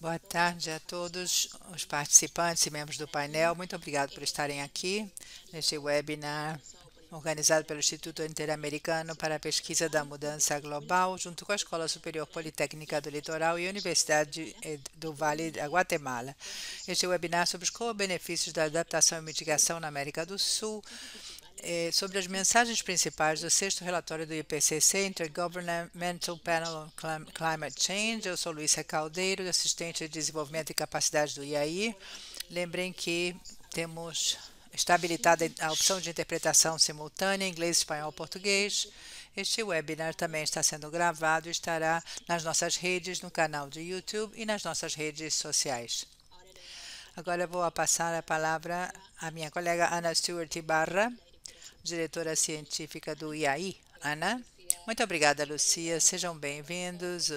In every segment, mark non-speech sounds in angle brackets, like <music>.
Boa tarde a todos os participantes e membros do painel. Muito obrigado por estarem aqui neste webinar organizado pelo Instituto Interamericano para a Pesquisa da Mudança Global, junto com a Escola Superior Politécnica do Litoral e a Universidade eh, do Vale da Guatemala. Este webinar sobre os co-benefícios da adaptação e mitigação na América do Sul é, sobre as mensagens principais do sexto relatório do IPCC, Intergovernmental Panel on Climate Change. Eu sou Luísa Caldeiro, assistente de desenvolvimento e capacidade do IAI. Lembrem que temos está habilitada a opção de interpretação simultânea em inglês, espanhol, português. Este webinar também está sendo gravado e estará nas nossas redes, no canal do YouTube e nas nossas redes sociais. Agora vou passar a palavra à minha colega Ana Stewart Barra diretora científica do IAI. Ana? Muito obrigada, Lucia. Sejam bem-vindos,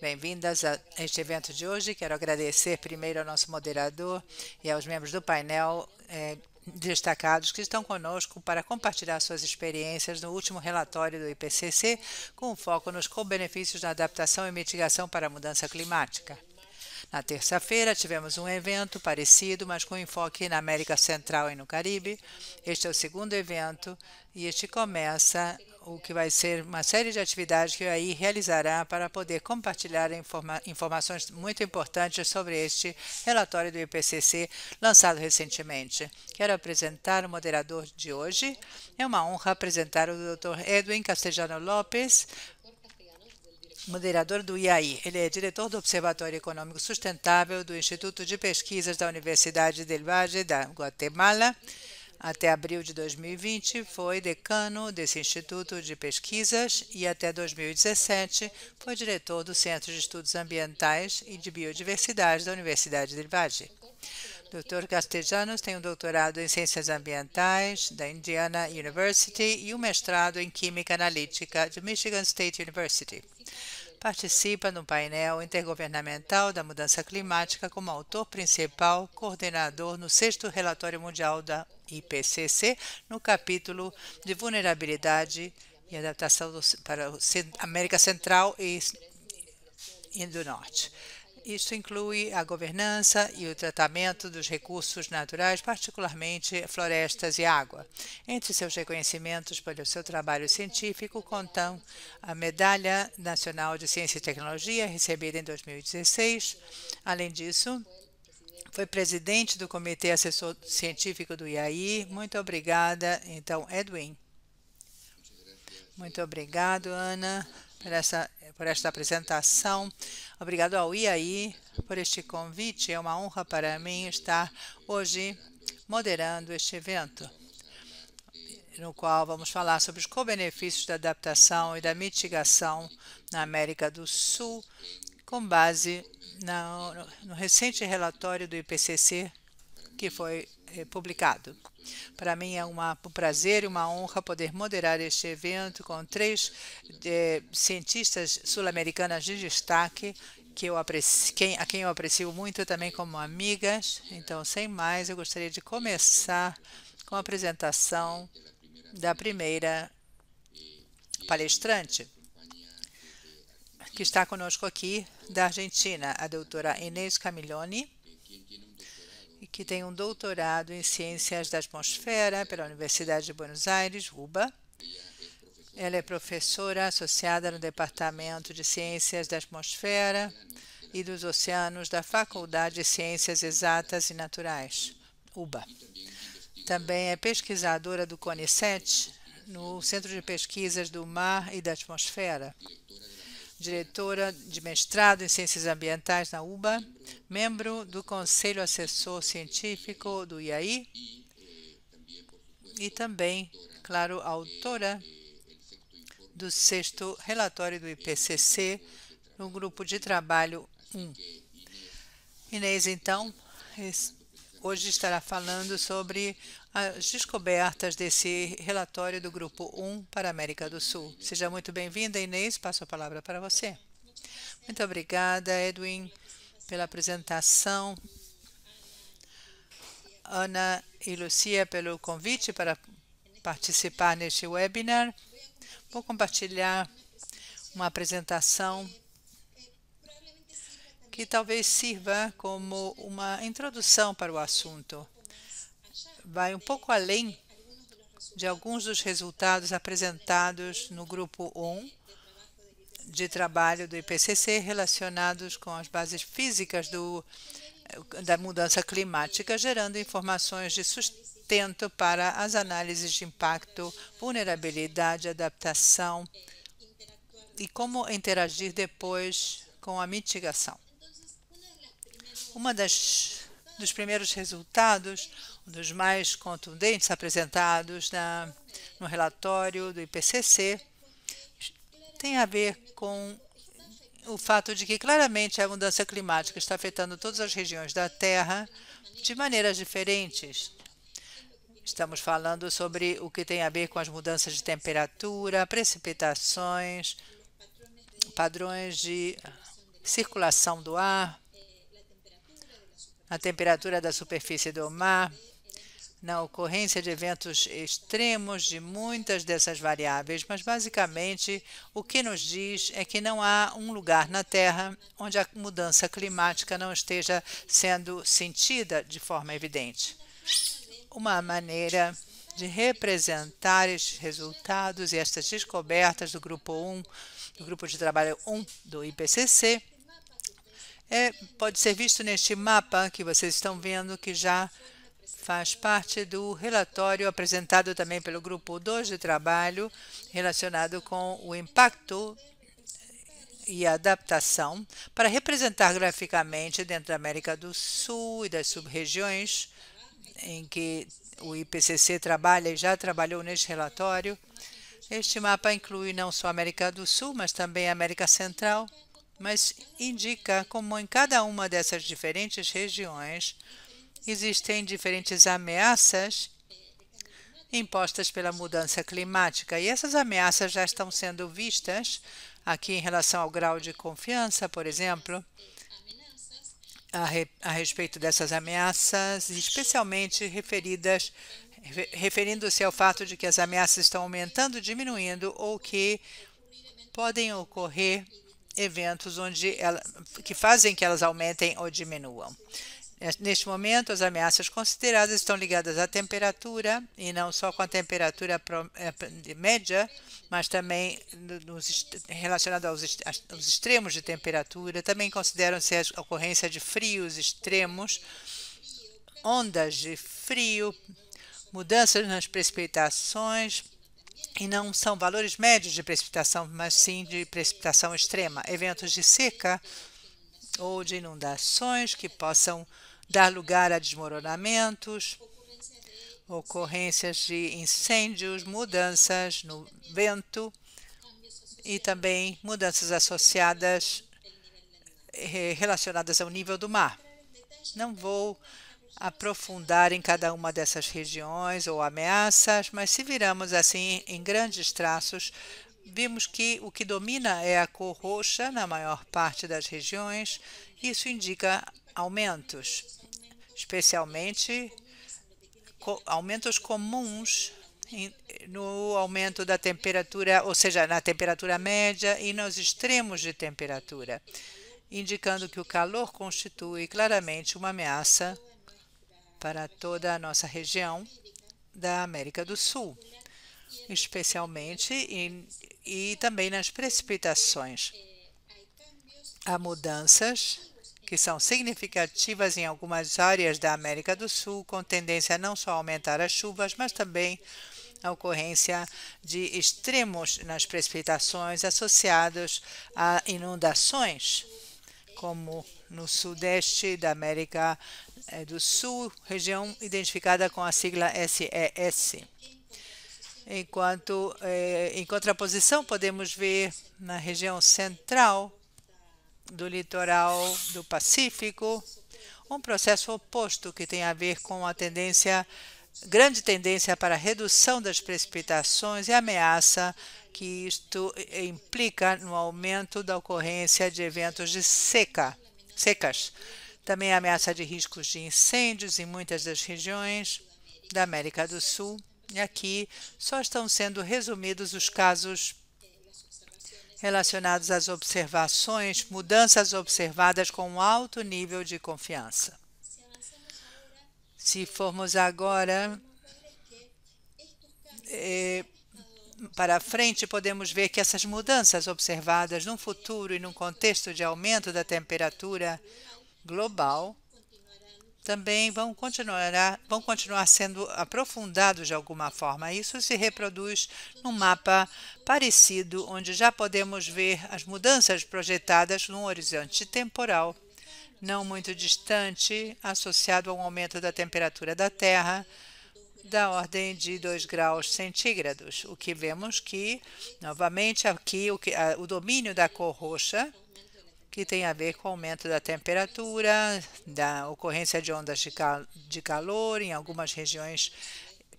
bem-vindas a este evento de hoje. Quero agradecer primeiro ao nosso moderador e aos membros do painel eh, destacados que estão conosco para compartilhar suas experiências no último relatório do IPCC, com foco nos co-benefícios da adaptação e mitigação para a mudança climática. Na terça-feira, tivemos um evento parecido, mas com enfoque na América Central e no Caribe. Este é o segundo evento e este começa o que vai ser uma série de atividades que o AI realizará para poder compartilhar informa informações muito importantes sobre este relatório do IPCC lançado recentemente. Quero apresentar o moderador de hoje. É uma honra apresentar o Dr. Edwin Castellano Lopes, moderador do IAI. Ele é diretor do Observatório Econômico Sustentável do Instituto de Pesquisas da Universidade del Valle da Guatemala. Até abril de 2020, foi decano desse Instituto de Pesquisas e, até 2017, foi diretor do Centro de Estudos Ambientais e de Biodiversidade da Universidade del Valle. Dr. Castellanos tem um doutorado em Ciências Ambientais da Indiana University e um mestrado em Química Analítica de Michigan State University. Participa no painel intergovernamental da mudança climática como autor principal, coordenador no sexto relatório mundial da IPCC, no capítulo de vulnerabilidade e adaptação para a América Central e do Norte. Isso inclui a governança e o tratamento dos recursos naturais, particularmente florestas e água. Entre seus reconhecimentos pelo seu trabalho científico, contam a Medalha Nacional de Ciência e Tecnologia, recebida em 2016. Além disso, foi presidente do Comitê Assessor Científico do IAI. Muito obrigada, então, Edwin. Muito obrigado, Ana por essa, por esta apresentação. Obrigado ao IAI por este convite. É uma honra para mim estar hoje moderando este evento, no qual vamos falar sobre os co-benefícios da adaptação e da mitigação na América do Sul, com base no, no recente relatório do IPCC que foi eh, publicado. Para mim é uma, um prazer e uma honra poder moderar este evento com três eh, cientistas sul-americanas de destaque que eu aprecio, quem, a quem eu aprecio muito também como amigas. Então, sem mais, eu gostaria de começar com a apresentação da primeira palestrante que está conosco aqui da Argentina, a doutora Inês Camilloni que tem um doutorado em Ciências da Atmosfera pela Universidade de Buenos Aires, UBA. Ela é professora associada no Departamento de Ciências da Atmosfera e dos Oceanos da Faculdade de Ciências Exatas e Naturais, UBA. Também é pesquisadora do CONICET, no Centro de Pesquisas do Mar e da Atmosfera, diretora de mestrado em Ciências Ambientais na UBA, membro do Conselho Assessor Científico do IAI e também, claro, autora do sexto relatório do IPCC no grupo de trabalho 1. Inês, então, hoje estará falando sobre as descobertas desse relatório do Grupo 1 para a América do Sul. Seja muito bem-vinda, Inês. Passo a palavra para você. Muito obrigada, Edwin, pela apresentação. Ana e Lucia, pelo convite para participar neste webinar. Vou compartilhar uma apresentação que talvez sirva como uma introdução para o assunto vai um pouco além de alguns dos resultados apresentados no grupo 1 de trabalho do IPCC relacionados com as bases físicas do, da mudança climática, gerando informações de sustento para as análises de impacto, vulnerabilidade, adaptação e como interagir depois com a mitigação. Uma das dos primeiros resultados, um dos mais contundentes apresentados na, no relatório do IPCC, tem a ver com o fato de que claramente a mudança climática está afetando todas as regiões da Terra de maneiras diferentes. Estamos falando sobre o que tem a ver com as mudanças de temperatura, precipitações, padrões de circulação do ar, a temperatura da superfície do mar, na ocorrência de eventos extremos de muitas dessas variáveis, mas basicamente o que nos diz é que não há um lugar na Terra onde a mudança climática não esteja sendo sentida de forma evidente. Uma maneira de representar estes resultados e estas descobertas do grupo 1, do grupo de trabalho 1 do IPCC, é, pode ser visto neste mapa que vocês estão vendo, que já faz parte do relatório apresentado também pelo Grupo 2 de Trabalho relacionado com o impacto e adaptação para representar graficamente dentro da América do Sul e das sub-regiões em que o IPCC trabalha e já trabalhou neste relatório. Este mapa inclui não só a América do Sul, mas também a América Central, mas indica como em cada uma dessas diferentes regiões existem diferentes ameaças impostas pela mudança climática. E essas ameaças já estão sendo vistas aqui em relação ao grau de confiança, por exemplo, a, re, a respeito dessas ameaças, especialmente referidas referindo-se ao fato de que as ameaças estão aumentando, diminuindo ou que podem ocorrer eventos onde ela, que fazem que elas aumentem ou diminuam. Neste momento, as ameaças consideradas estão ligadas à temperatura, e não só com a temperatura eh, média, mas também nos, relacionada aos, aos extremos de temperatura. Também consideram-se a ocorrência de frios extremos, ondas de frio, mudanças nas precipitações, e não são valores médios de precipitação, mas sim de precipitação extrema, eventos de seca ou de inundações que possam dar lugar a desmoronamentos, ocorrências de incêndios, mudanças no vento e também mudanças associadas eh, relacionadas ao nível do mar. Não vou aprofundar em cada uma dessas regiões ou ameaças, mas se viramos assim em grandes traços, vimos que o que domina é a cor roxa na maior parte das regiões. Isso indica aumentos, especialmente aumentos comuns no aumento da temperatura, ou seja, na temperatura média e nos extremos de temperatura, indicando que o calor constitui claramente uma ameaça para toda a nossa região da América do Sul, especialmente em, e também nas precipitações. Há mudanças que são significativas em algumas áreas da América do Sul, com tendência a não só a aumentar as chuvas, mas também a ocorrência de extremos nas precipitações associados a inundações, como no sudeste da América é do Sul, região identificada com a sigla SES. Enquanto, é, em contraposição, podemos ver na região central do litoral do Pacífico um processo oposto que tem a ver com a tendência, grande tendência para a redução das precipitações e ameaça que isto implica no aumento da ocorrência de eventos de seca, secas também a ameaça de riscos de incêndios em muitas das regiões da América do Sul. E aqui só estão sendo resumidos os casos relacionados às observações, mudanças observadas com alto nível de confiança. Se formos agora é, para frente, podemos ver que essas mudanças observadas num futuro e num contexto de aumento da temperatura global também vão continuar, vão continuar sendo aprofundados de alguma forma. Isso se reproduz num mapa parecido, onde já podemos ver as mudanças projetadas num horizonte temporal não muito distante, associado a um aumento da temperatura da Terra da ordem de 2 graus centígrados, o que vemos que, novamente, aqui o, que, a, o domínio da cor roxa que tem a ver com o aumento da temperatura, da ocorrência de ondas de, cal de calor em algumas regiões,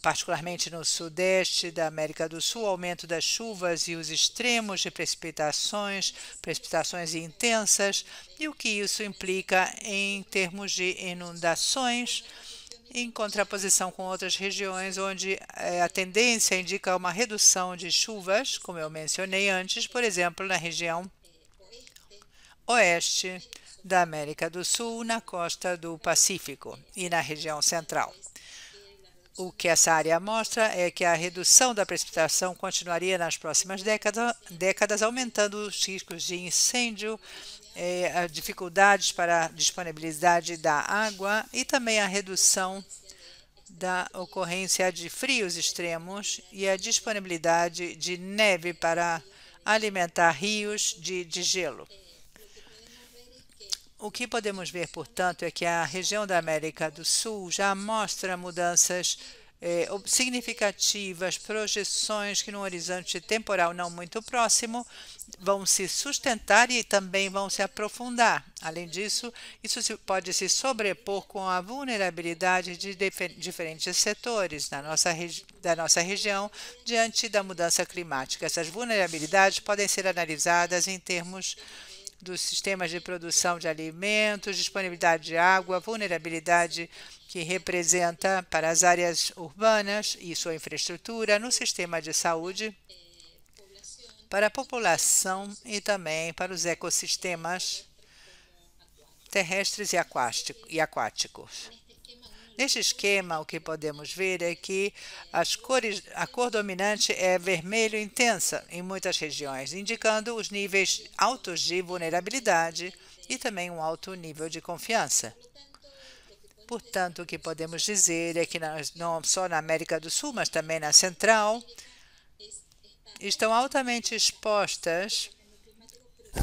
particularmente no sudeste da América do Sul, aumento das chuvas e os extremos de precipitações, precipitações intensas, e o que isso implica em termos de inundações em contraposição com outras regiões onde eh, a tendência indica uma redução de chuvas, como eu mencionei antes, por exemplo, na região oeste da América do Sul, na costa do Pacífico e na região central. O que essa área mostra é que a redução da precipitação continuaria nas próximas décadas, décadas aumentando os riscos de incêndio, eh, dificuldades para a disponibilidade da água e também a redução da ocorrência de frios extremos e a disponibilidade de neve para alimentar rios de, de gelo. O que podemos ver, portanto, é que a região da América do Sul já mostra mudanças eh, significativas, projeções que, num horizonte temporal não muito próximo, vão se sustentar e também vão se aprofundar. Além disso, isso pode se sobrepor com a vulnerabilidade de diferentes setores da nossa, da nossa região diante da mudança climática. Essas vulnerabilidades podem ser analisadas em termos dos sistemas de produção de alimentos, disponibilidade de água, vulnerabilidade que representa para as áreas urbanas e sua infraestrutura no sistema de saúde, para a população e também para os ecossistemas terrestres e aquáticos. Neste esquema, o que podemos ver é que as cores, a cor dominante é vermelho intensa em muitas regiões, indicando os níveis altos de vulnerabilidade e também um alto nível de confiança. Portanto, o que podemos dizer é que não só na América do Sul, mas também na Central, estão altamente expostas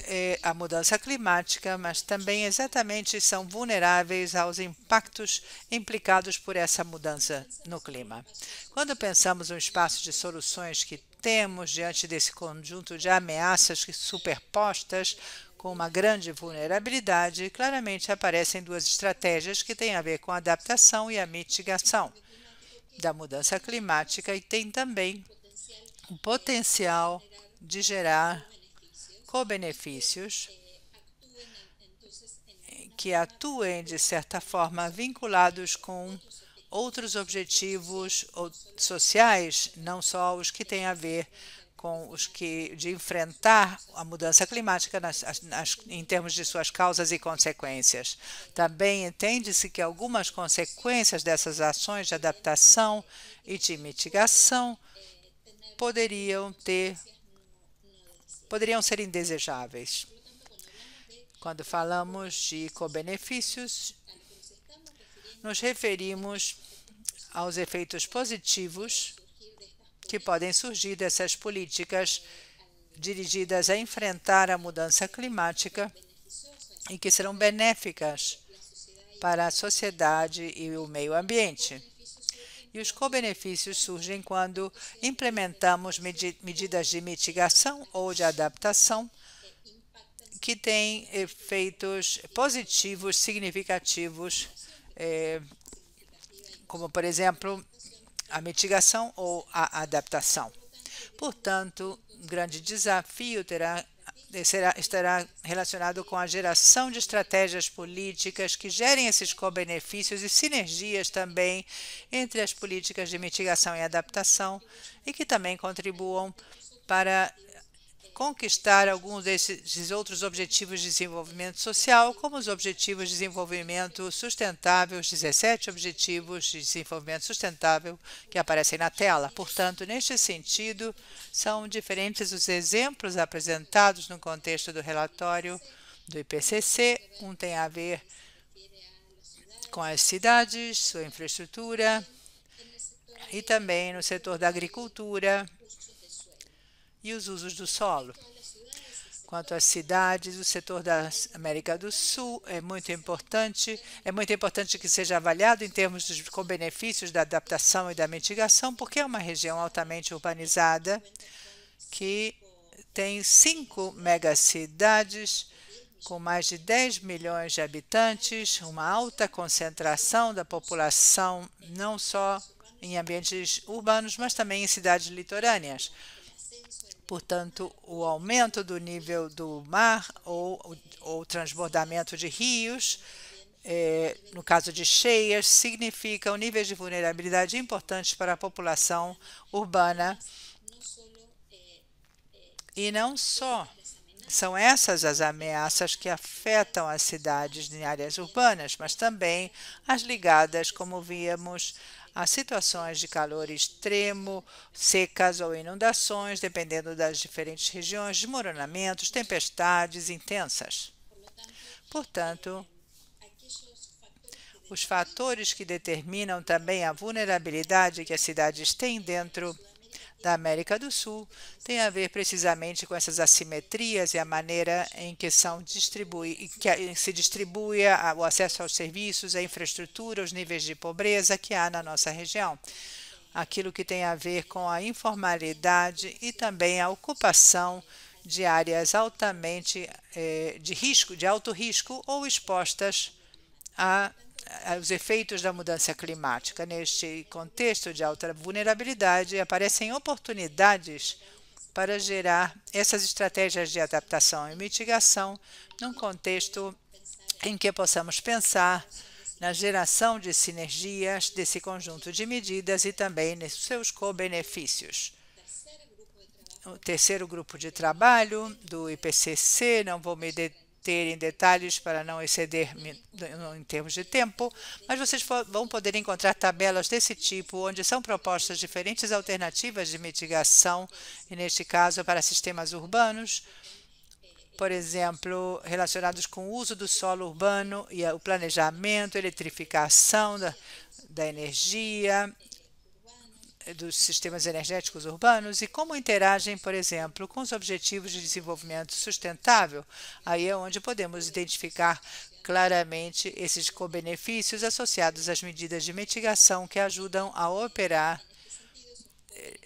é, a mudança climática, mas também exatamente são vulneráveis aos impactos implicados por essa mudança no clima. Quando pensamos no espaço de soluções que temos diante desse conjunto de ameaças superpostas, com uma grande vulnerabilidade, claramente aparecem duas estratégias que têm a ver com a adaptação e a mitigação da mudança climática e tem também o potencial de gerar co-benefícios que atuem, de certa forma, vinculados com outros objetivos sociais, não só os que têm a ver com os que de enfrentar a mudança climática nas, nas, em termos de suas causas e consequências. Também entende-se que algumas consequências dessas ações de adaptação e de mitigação poderiam ter poderiam ser indesejáveis. Quando falamos de co-benefícios, nos referimos aos efeitos positivos que podem surgir dessas políticas dirigidas a enfrentar a mudança climática e que serão benéficas para a sociedade e o meio ambiente e os co-benefícios surgem quando implementamos medidas de mitigação ou de adaptação que têm efeitos positivos significativos, é, como, por exemplo, a mitigação ou a adaptação. Portanto, um grande desafio terá será, estará relacionado com a geração de estratégias políticas que gerem esses co-benefícios e sinergias também entre as políticas de mitigação e adaptação e que também contribuam para conquistar alguns desses outros objetivos de desenvolvimento social, como os objetivos de desenvolvimento sustentável, os 17 objetivos de desenvolvimento sustentável que aparecem na tela. Portanto, neste sentido, são diferentes os exemplos apresentados no contexto do relatório do IPCC. Um tem a ver com as cidades, sua infraestrutura e também no setor da agricultura e os usos do solo. Quanto às cidades, o setor da América do Sul é muito importante. É muito importante que seja avaliado em termos dos com benefícios da adaptação e da mitigação, porque é uma região altamente urbanizada que tem cinco megacidades com mais de 10 milhões de habitantes, uma alta concentração da população não só em ambientes urbanos, mas também em cidades litorâneas. Portanto, o aumento do nível do mar ou o transbordamento de rios, é, no caso de cheias, significam níveis de vulnerabilidade importantes para a população urbana. E não só são essas as ameaças que afetam as cidades em áreas urbanas, mas também as ligadas, como víamos, a situações de calor extremo, secas ou inundações, dependendo das diferentes regiões, desmoronamentos, tempestades intensas. Portanto, os fatores que determinam também a vulnerabilidade que as cidades têm dentro da América do Sul tem a ver precisamente com essas assimetrias e a maneira em que, são distribui, que se distribui o acesso aos serviços, à infraestrutura, os níveis de pobreza que há na nossa região. Aquilo que tem a ver com a informalidade e também a ocupação de áreas altamente eh, de risco, de alto risco ou expostas a eh, os efeitos da mudança climática. Neste contexto de alta vulnerabilidade, aparecem oportunidades para gerar essas estratégias de adaptação e mitigação num contexto em que possamos pensar na geração de sinergias desse conjunto de medidas e também nos seus co-benefícios. O terceiro grupo de trabalho do IPCC, não vou me deter terem detalhes para não exceder em termos de tempo, mas vocês vão poder encontrar tabelas desse tipo, onde são propostas diferentes alternativas de mitigação, e neste caso para sistemas urbanos, por exemplo, relacionados com o uso do solo urbano e o planejamento, eletrificação da, da energia, dos sistemas energéticos urbanos e como interagem, por exemplo, com os objetivos de desenvolvimento sustentável. Aí é onde podemos identificar claramente esses co-benefícios associados às medidas de mitigação que ajudam a operar eh,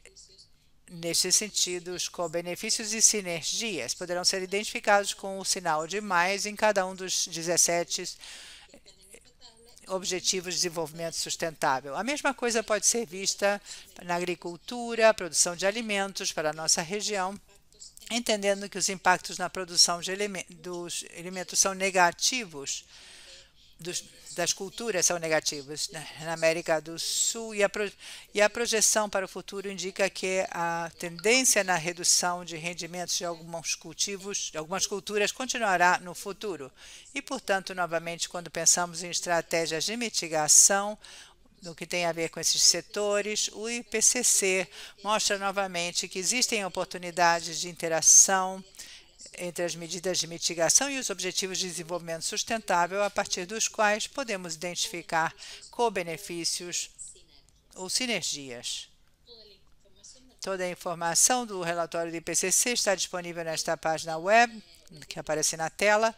nesse sentido, os co-benefícios e sinergias poderão ser identificados com o sinal de mais em cada um dos 17 Objetivos de Desenvolvimento Sustentável. A mesma coisa pode ser vista na agricultura, produção de alimentos para a nossa região, entendendo que os impactos na produção de dos alimentos são negativos dos, das culturas são negativos né? na América do Sul e a, pro, e a projeção para o futuro indica que a tendência na redução de rendimentos de alguns cultivos, de algumas culturas continuará no futuro. E, portanto, novamente, quando pensamos em estratégias de mitigação, no que tem a ver com esses setores, o IPCC mostra novamente que existem oportunidades de interação entre as medidas de mitigação e os objetivos de desenvolvimento sustentável, a partir dos quais podemos identificar co-benefícios ou sinergias. Toda a informação do relatório do IPCC está disponível nesta página web, que aparece na tela,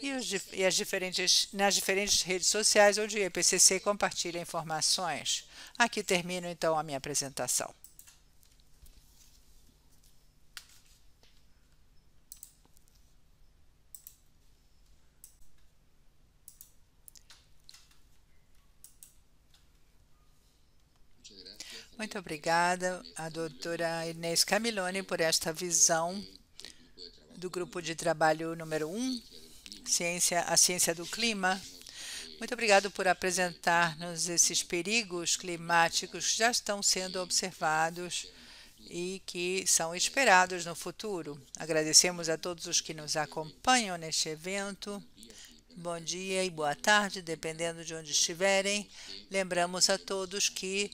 e, os, e as diferentes, nas diferentes redes sociais onde o IPCC compartilha informações. Aqui termino, então, a minha apresentação. Muito obrigada à doutora Inês Camiloni por esta visão do grupo de trabalho número 1, um, ciência, a ciência do clima. Muito obrigado por apresentar-nos esses perigos climáticos que já estão sendo observados e que são esperados no futuro. Agradecemos a todos os que nos acompanham neste evento. Bom dia e boa tarde, dependendo de onde estiverem. Lembramos a todos que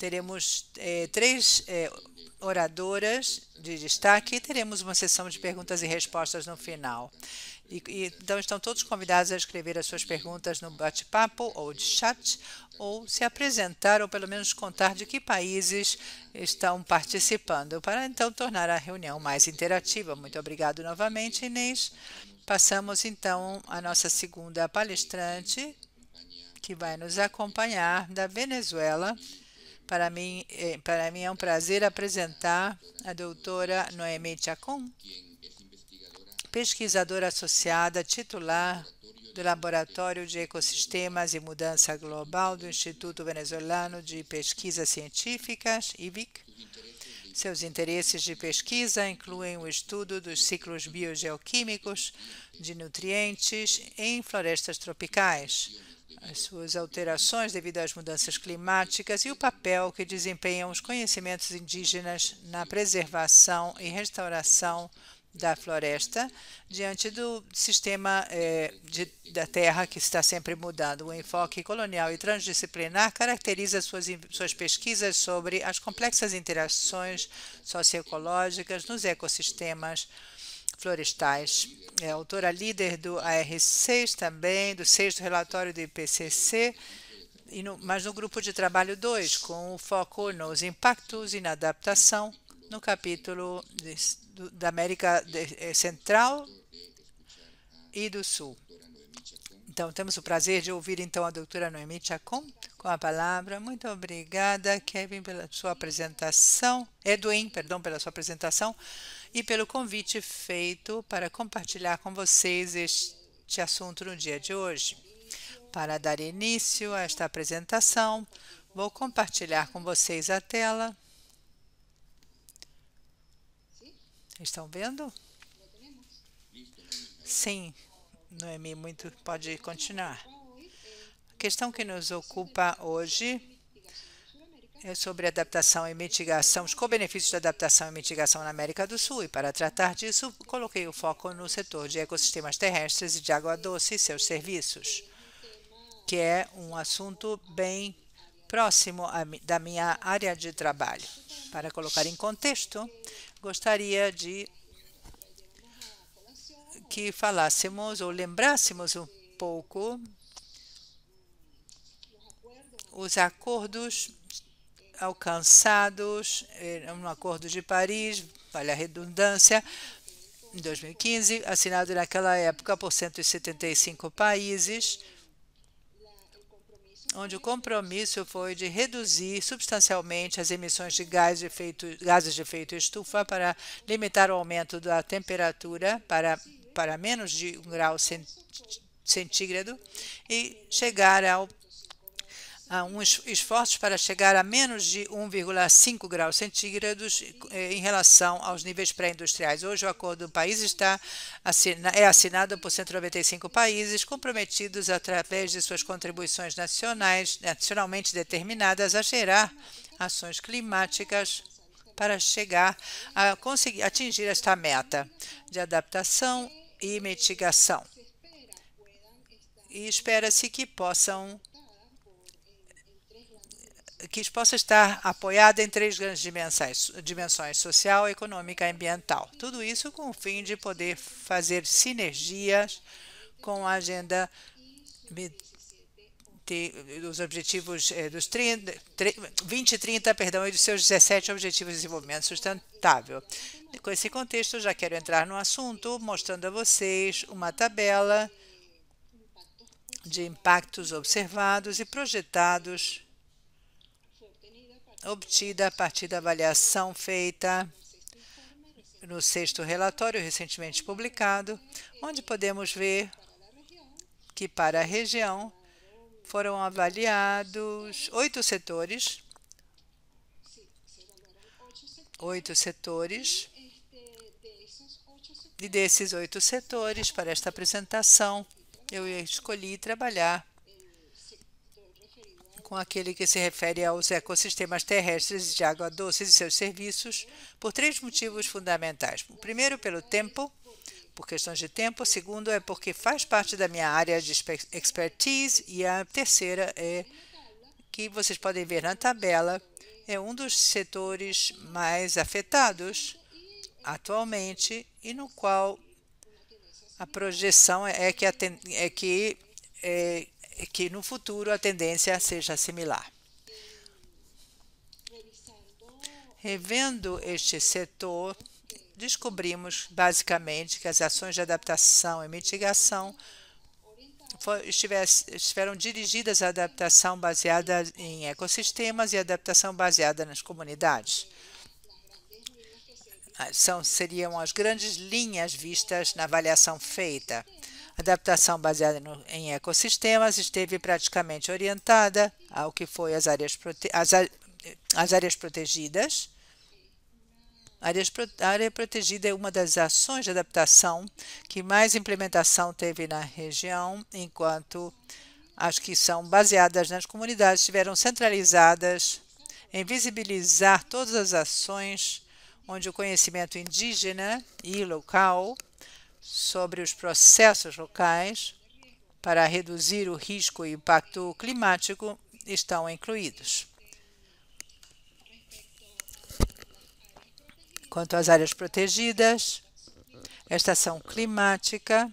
teremos é, três é, oradoras de destaque e teremos uma sessão de perguntas e respostas no final. E, e, então estão todos convidados a escrever as suas perguntas no bate-papo ou de chat ou se apresentar ou pelo menos contar de que países estão participando para então tornar a reunião mais interativa. Muito obrigado novamente, Inês. Passamos então à nossa segunda palestrante que vai nos acompanhar da Venezuela. Para mim, eh, para mim é um prazer apresentar a doutora Noemi Chacon, pesquisadora associada titular do Laboratório de Ecosistemas e Mudança Global do Instituto Venezuelano de Pesquisas Científicas, IBIC. Seus interesses de pesquisa incluem o estudo dos ciclos biogeoquímicos de nutrientes em florestas tropicais, as suas alterações devido às mudanças climáticas e o papel que desempenham os conhecimentos indígenas na preservação e restauração da floresta diante do sistema eh, de, da terra que está sempre mudando. O enfoque colonial e transdisciplinar caracteriza suas, suas pesquisas sobre as complexas interações socioecológicas nos ecossistemas florestais. É autora líder do AR6 também, do sexto relatório do IPCC, no, mas no grupo de trabalho 2, com o foco nos impactos e na adaptação no capítulo de, do, da América eh, Central e do Sul. Então, temos o prazer de ouvir então a doutora Noemi Chacon, com a palavra. Muito obrigada, Kevin, pela sua apresentação, Edwin, perdão, pela sua apresentação e pelo convite feito para compartilhar com vocês este assunto no dia de hoje. Para dar início a esta apresentação, vou compartilhar com vocês a tela. Estão vendo? Sim, Noemi, muito pode continuar questão que nos ocupa hoje é sobre adaptação e mitigação, os co-benefícios da adaptação e mitigação na América do Sul. E para tratar disso, coloquei o foco no setor de ecossistemas terrestres e de água doce e seus serviços, que é um assunto bem próximo a, da minha área de trabalho. Para colocar em contexto, gostaria de que falássemos ou lembrássemos um pouco os acordos alcançados no eh, Acordo de Paris, vale a redundância, em 2015, assinado naquela época por 175 países, onde o compromisso foi de reduzir substancialmente as emissões de gás de efeito, gases de efeito estufa para limitar o aumento da temperatura para, para menos de um grau centígrado e chegar ao alguns esforços para chegar a menos de 1,5 graus centígrados eh, em relação aos níveis pré-industriais. Hoje, o acordo do país está assina, é assinado por 195 países comprometidos através de suas contribuições nacionais, nacionalmente determinadas a gerar ações climáticas para chegar a conseguir atingir esta meta de adaptação e mitigação. E espera-se que possam que possa estar apoiada em três grandes dimensões, dimensões social, econômica e ambiental. Tudo isso com o fim de poder fazer sinergias com a agenda dos objetivos eh, dos 20 e 30, perdão, e dos seus 17 objetivos de desenvolvimento sustentável. Com esse contexto, já quero entrar no assunto, mostrando a vocês uma tabela de impactos observados e projetados obtida a partir da avaliação feita no sexto relatório recentemente publicado, onde podemos ver que para a região foram avaliados oito setores, oito setores, e desses oito setores para esta apresentação eu escolhi trabalhar com aquele que se refere aos ecossistemas terrestres de água doce e seus serviços, por três motivos fundamentais. O primeiro, pelo tempo, por questões de tempo. O segundo, é porque faz parte da minha área de expertise. E a terceira é que vocês podem ver na tabela, é um dos setores mais afetados atualmente e no qual a projeção é, é que, é que é, é que no futuro a tendência seja similar. Revendo este setor, descobrimos basicamente que as ações de adaptação e mitigação estiveram dirigidas à adaptação baseada em ecossistemas e adaptação baseada nas comunidades. São, seriam as grandes linhas vistas na avaliação feita adaptação baseada no, em ecossistemas esteve praticamente orientada ao que foi as áreas, prote, as, as áreas protegidas. Áreas, a área protegida é uma das ações de adaptação que mais implementação teve na região, enquanto as que são baseadas nas comunidades estiveram centralizadas em visibilizar todas as ações onde o conhecimento indígena e local sobre os processos locais para reduzir o risco e impacto climático estão incluídos. Quanto às áreas protegidas, a estação climática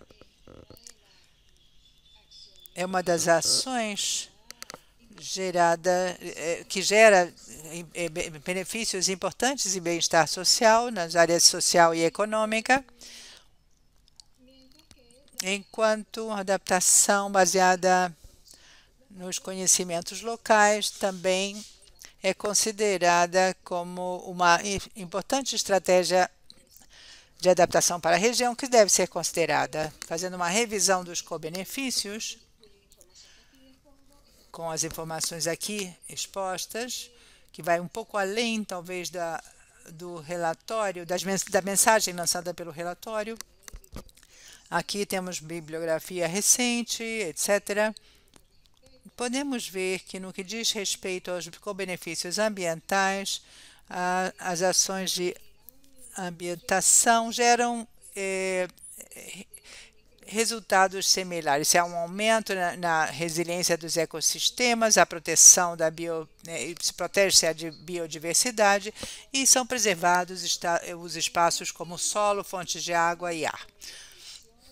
é uma das ações gerada eh, que gera eh, eh, benefícios importantes e bem-estar social nas áreas social e econômica enquanto adaptação baseada nos conhecimentos locais também é considerada como uma importante estratégia de adaptação para a região que deve ser considerada, fazendo uma revisão dos co-benefícios com as informações aqui expostas, que vai um pouco além, talvez, da, do relatório, das, da mensagem lançada pelo relatório. Aqui temos bibliografia recente, etc. Podemos ver que no que diz respeito aos benefícios ambientais, a, as ações de ambientação geram é, resultados semelhantes. Há um aumento na, na, resiliência dos ecossistemas, a proteção da bio, né, se protege -se a biodiversidade e são preservados os espaços como solo, fontes de água e ar.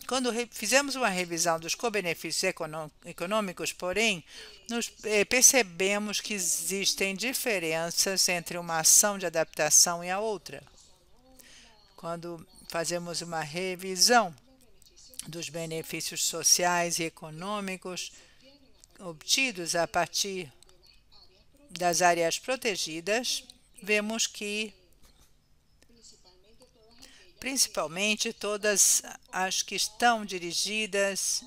Quando fizemos uma revisão dos co-benefícios econômicos, porém, nos, eh, percebemos que existem diferenças entre uma ação de adaptação e a outra. Quando fazemos uma revisão dos benefícios sociais e econômicos obtidos a partir das áreas protegidas, vemos que principalmente todas as que estão dirigidas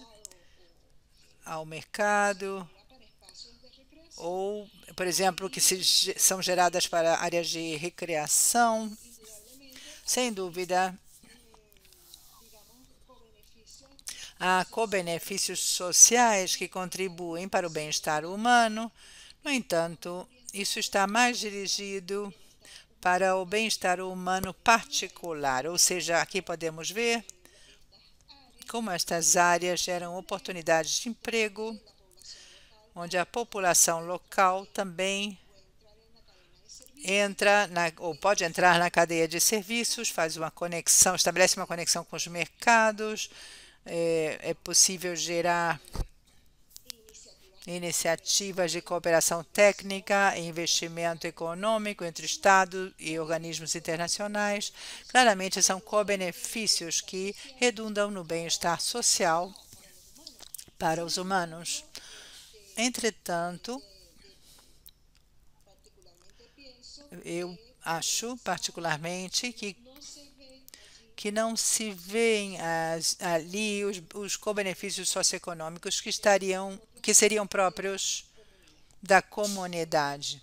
ao mercado ou, por exemplo, que se, são geradas para áreas de recreação. Sem dúvida, há co-benefícios sociais que contribuem para o bem-estar humano. No entanto, isso está mais dirigido para o bem-estar humano particular. Ou seja, aqui podemos ver como estas áreas geram oportunidades de emprego, onde a população local também entra na, ou pode entrar na cadeia de serviços, faz uma conexão, estabelece uma conexão com os mercados, é, é possível gerar iniciativas de cooperação técnica e investimento econômico entre Estado e organismos internacionais, claramente são co-benefícios que redundam no bem-estar social para os humanos. Entretanto, eu acho particularmente que que não se veem as, ali os, os co-benefícios socioeconômicos que estariam que seriam próprios da comunidade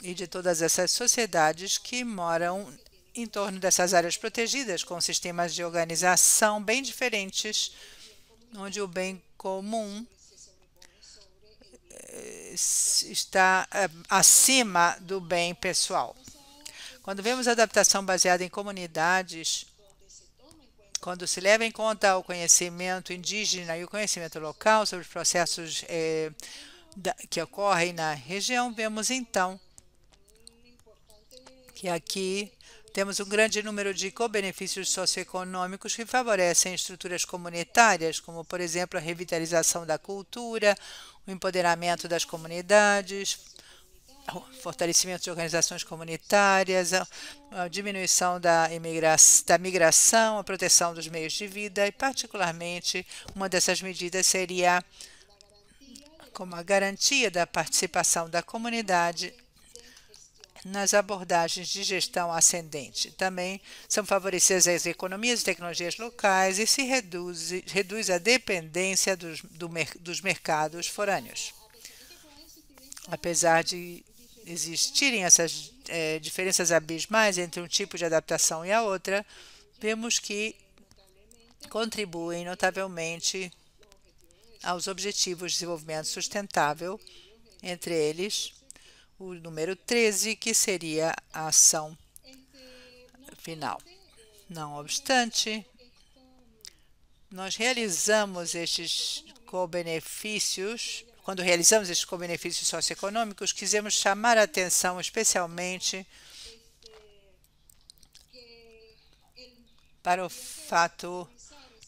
e de todas essas sociedades que moram em torno dessas áreas protegidas, com sistemas de organização bem diferentes, onde o bem comum eh, está eh, acima do bem pessoal. Quando vemos adaptação baseada em comunidades, quando se leva em conta o conhecimento indígena e o conhecimento local sobre os processos eh, da, que ocorrem na região, vemos então que aqui temos um grande número de co-benefícios socioeconômicos que favorecem estruturas comunitárias, como, por exemplo, a revitalização da cultura, o empoderamento das comunidades, é fortalecimento de organizações comunitárias, é a diminuição da, da migração, a proteção dos meios de vida e, particularmente, uma dessas medidas seria como a garantia da participação da comunidade nas abordagens de gestão ascendente. Também são favorecidas as economias e tecnologias locais e se reduz, reduz a dependência dos, do, dos mercados forâneos. Apesar de existirem essas é, diferenças abismais entre um tipo de adaptação e a outra, vemos que contribuem notavelmente aos Objetivos de Desenvolvimento Sustentável, entre eles o número 13, que seria a ação final. Não obstante, nós realizamos estes co-benefícios quando realizamos estes benefícios socioeconômicos, quisemos chamar a atenção especialmente para o fato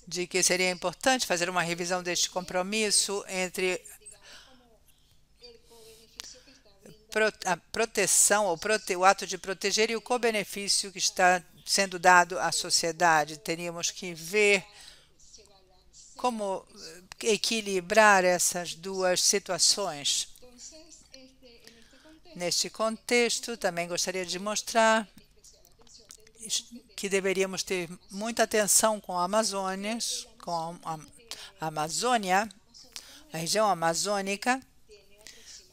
de que seria importante fazer uma revisão deste compromisso entre a proteção ou o ato de proteger e o co-benefício que está sendo dado à sociedade. Teríamos que ver como equilibrar essas duas situações. Neste contexto, também gostaria de mostrar que deveríamos ter muita atenção com a Amazônia, com a Amazônia, a região amazônica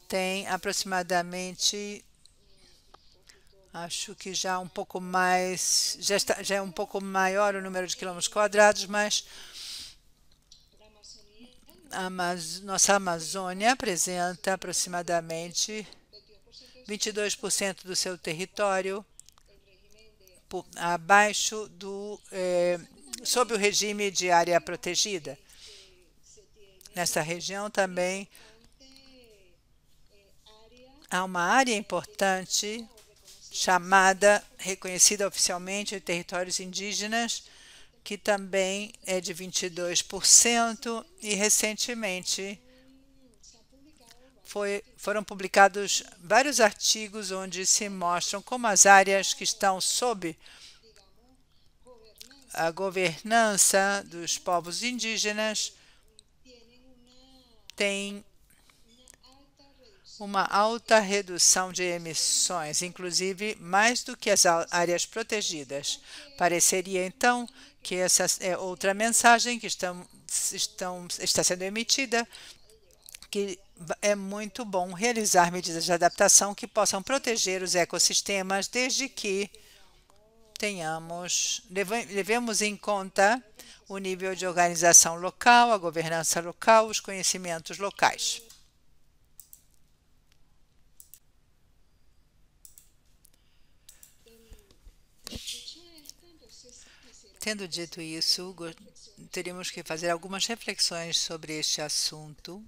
tem aproximadamente acho que já um pouco mais já, está, já é um pouco maior o número de quilômetros quadrados, mas nossa Amazônia apresenta aproximadamente 22% do seu território por, abaixo do eh, sob o regime de área protegida. Nessa região também há uma área importante chamada, reconhecida oficialmente, de territórios indígenas que também é de 22%, e recentemente foi, foram publicados vários artigos onde se mostram como as áreas que estão sob a governança dos povos indígenas têm uma alta redução de emissões, inclusive mais do que as áreas protegidas. Pareceria, então, que essa é outra mensagem que estão, estão, está sendo emitida, que é muito bom realizar medidas de adaptação que possam proteger os ecossistemas desde que tenhamos, levemos em conta o nível de organização local, a governança local, os conhecimentos locais. Tendo dito isso, teríamos que fazer algumas reflexões sobre este assunto,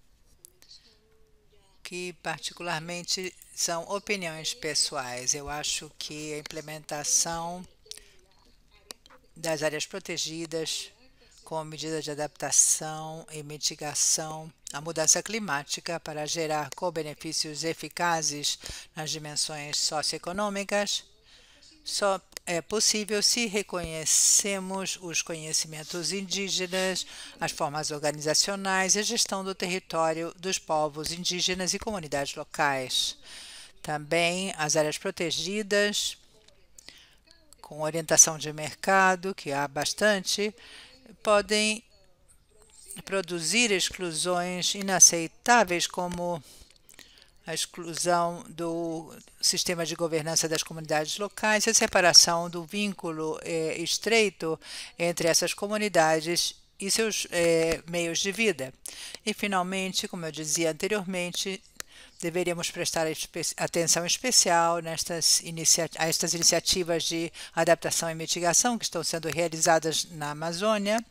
que particularmente são opiniões pessoais. Eu acho que a implementação das áreas protegidas com medidas de adaptação e mitigação à mudança climática para gerar co-benefícios eficazes nas dimensões socioeconômicas só é possível se reconhecemos os conhecimentos indígenas, as formas organizacionais e a gestão do território dos povos indígenas e comunidades locais. Também as áreas protegidas, com orientação de mercado, que há bastante, podem produzir exclusões inaceitáveis como a exclusão do sistema de governança das comunidades locais, a separação do vínculo é, estreito entre essas comunidades e seus é, meios de vida. E, finalmente, como eu dizia anteriormente, deveríamos prestar espe atenção especial nestas a estas iniciativas de adaptação e mitigação que estão sendo realizadas na Amazônia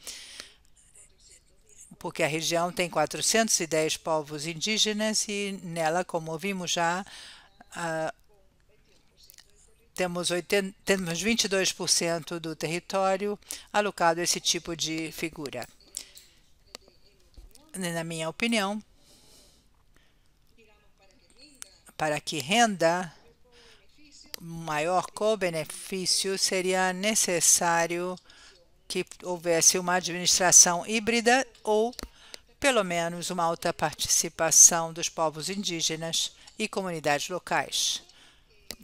porque a região tem 410 povos indígenas e nela, como vimos já, ah, temos, 80, temos 22% do território alocado a esse tipo de figura. Na minha opinião, para que renda maior co-benefício, seria necessário que houvesse uma administração híbrida ou, pelo menos, uma alta participação dos povos indígenas e comunidades locais.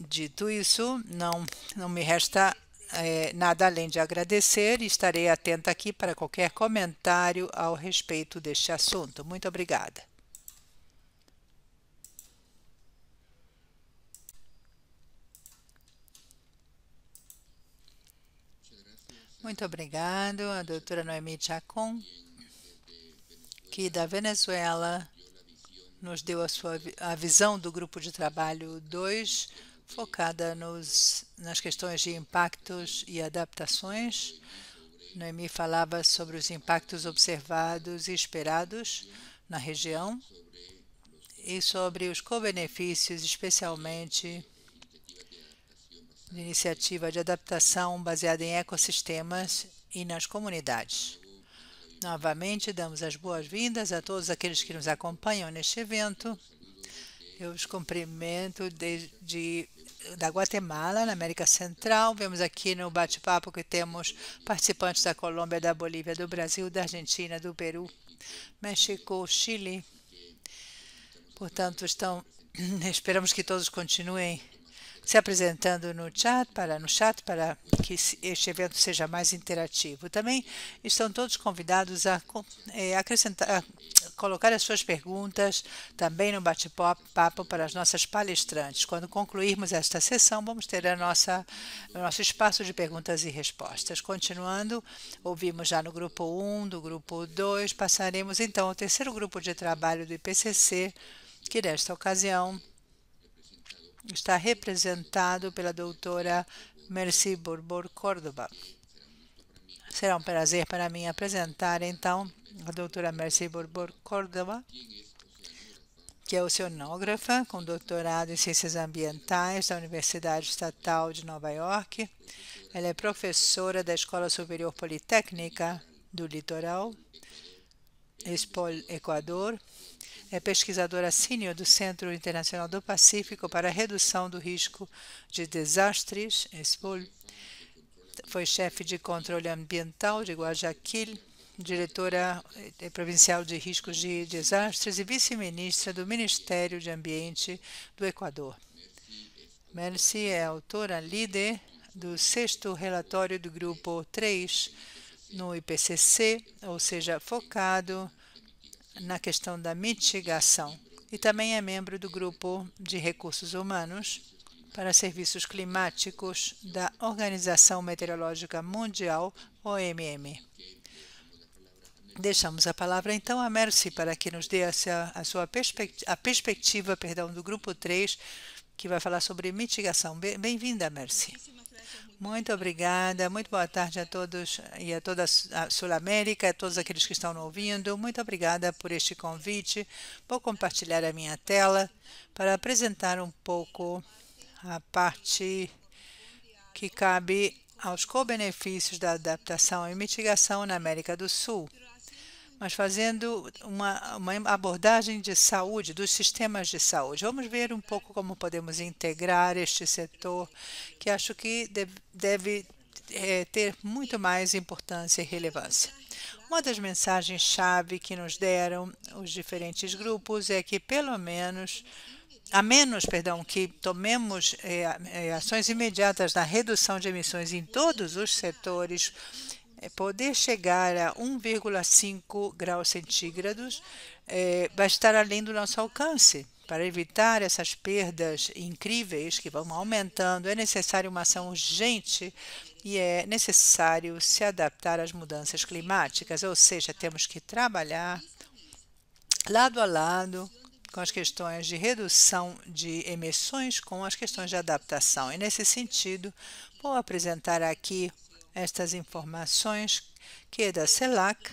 Dito isso, não, não me resta é, nada além de agradecer e estarei atenta aqui para qualquer comentário ao respeito deste assunto. Muito obrigada. Muito obrigado a doutora Noemi Chacon, que da Venezuela nos deu a sua a visão do grupo de trabalho 2, focada nos, nas questões de impactos e adaptações. Noemi falava sobre os impactos observados e esperados na região e sobre os co-benefícios, especialmente de iniciativa de adaptação baseada em ecossistemas e nas comunidades. Novamente, damos as boas-vindas a todos aqueles que nos acompanham neste evento. Eu os cumprimento desde da Guatemala, na América Central. Vemos aqui no bate-papo que temos participantes da Colômbia, da Bolívia, do Brasil, da Argentina, do Peru, México, Chile. Portanto, estão, <clears throat> esperamos que todos continuem se apresentando no chat para no chat para que este evento seja mais interativo. Também estão todos convidados a, é, acrescentar, a colocar as suas perguntas também no bate-papo para as nossas palestrantes. Quando concluirmos esta sessão, vamos ter a nossa o nosso espaço de perguntas e respostas. Continuando, ouvimos já no grupo 1, do grupo 2, passaremos então ao terceiro grupo de trabalho do IPCC, que nesta ocasião está representado pela doutora Merci Borbor Córdoba. Será um prazer para mim apresentar, então, a doutora Merci Borbor Córdoba, que é oceanógrafa com doutorado em Ciências Ambientais da Universidade Estatal de Nova York. Ela é professora da Escola Superior Politécnica do Litoral, Espol Equador, é pesquisadora sênior do Centro Internacional do Pacífico para a Redução do Risco de Desastres, SPOL. Foi chefe de controle ambiental de Guayaquil, diretora eh, provincial de riscos de desastres e vice-ministra do Ministério de Ambiente do Equador. Mercy é autora líder do sexto relatório do grupo 3 no IPCC, ou seja, focado na questão da mitigação e também é membro do grupo de recursos humanos para serviços climáticos da Organização Meteorológica Mundial, OMM. Deixamos a palavra então a Mercy para que nos dê a sua, a sua a perspectiva perdão, do grupo 3, que vai falar sobre mitigação. Bem-vinda, Mercy. Muito obrigada, muito boa tarde a todos e a toda a Sul América, a todos aqueles que estão ouvindo. Muito obrigada por este convite. Vou compartilhar a minha tela para apresentar um pouco a parte que cabe aos co-benefícios da adaptação e mitigação na América do Sul mas fazendo uma, uma, abordagem de saúde, dos sistemas de saúde. Vamos ver um pouco como podemos integrar este setor, que acho que deve, é, ter muito mais importância e relevância. Uma das mensagens-chave que nos deram os diferentes grupos é que, pelo menos, a menos, perdão, que tomemos é, é ações imediatas na redução de emissões em todos os setores, é poder chegar a 1,5 graus centígrados é, vai estar além do nosso alcance. Para evitar essas perdas incríveis que vão aumentando, é necessário uma ação urgente e é necessário se adaptar às mudanças climáticas, ou seja, temos que trabalhar lado a lado com as questões de redução de emissões com as questões de adaptação. E nesse sentido, vou apresentar aqui estas informações que é da CELAC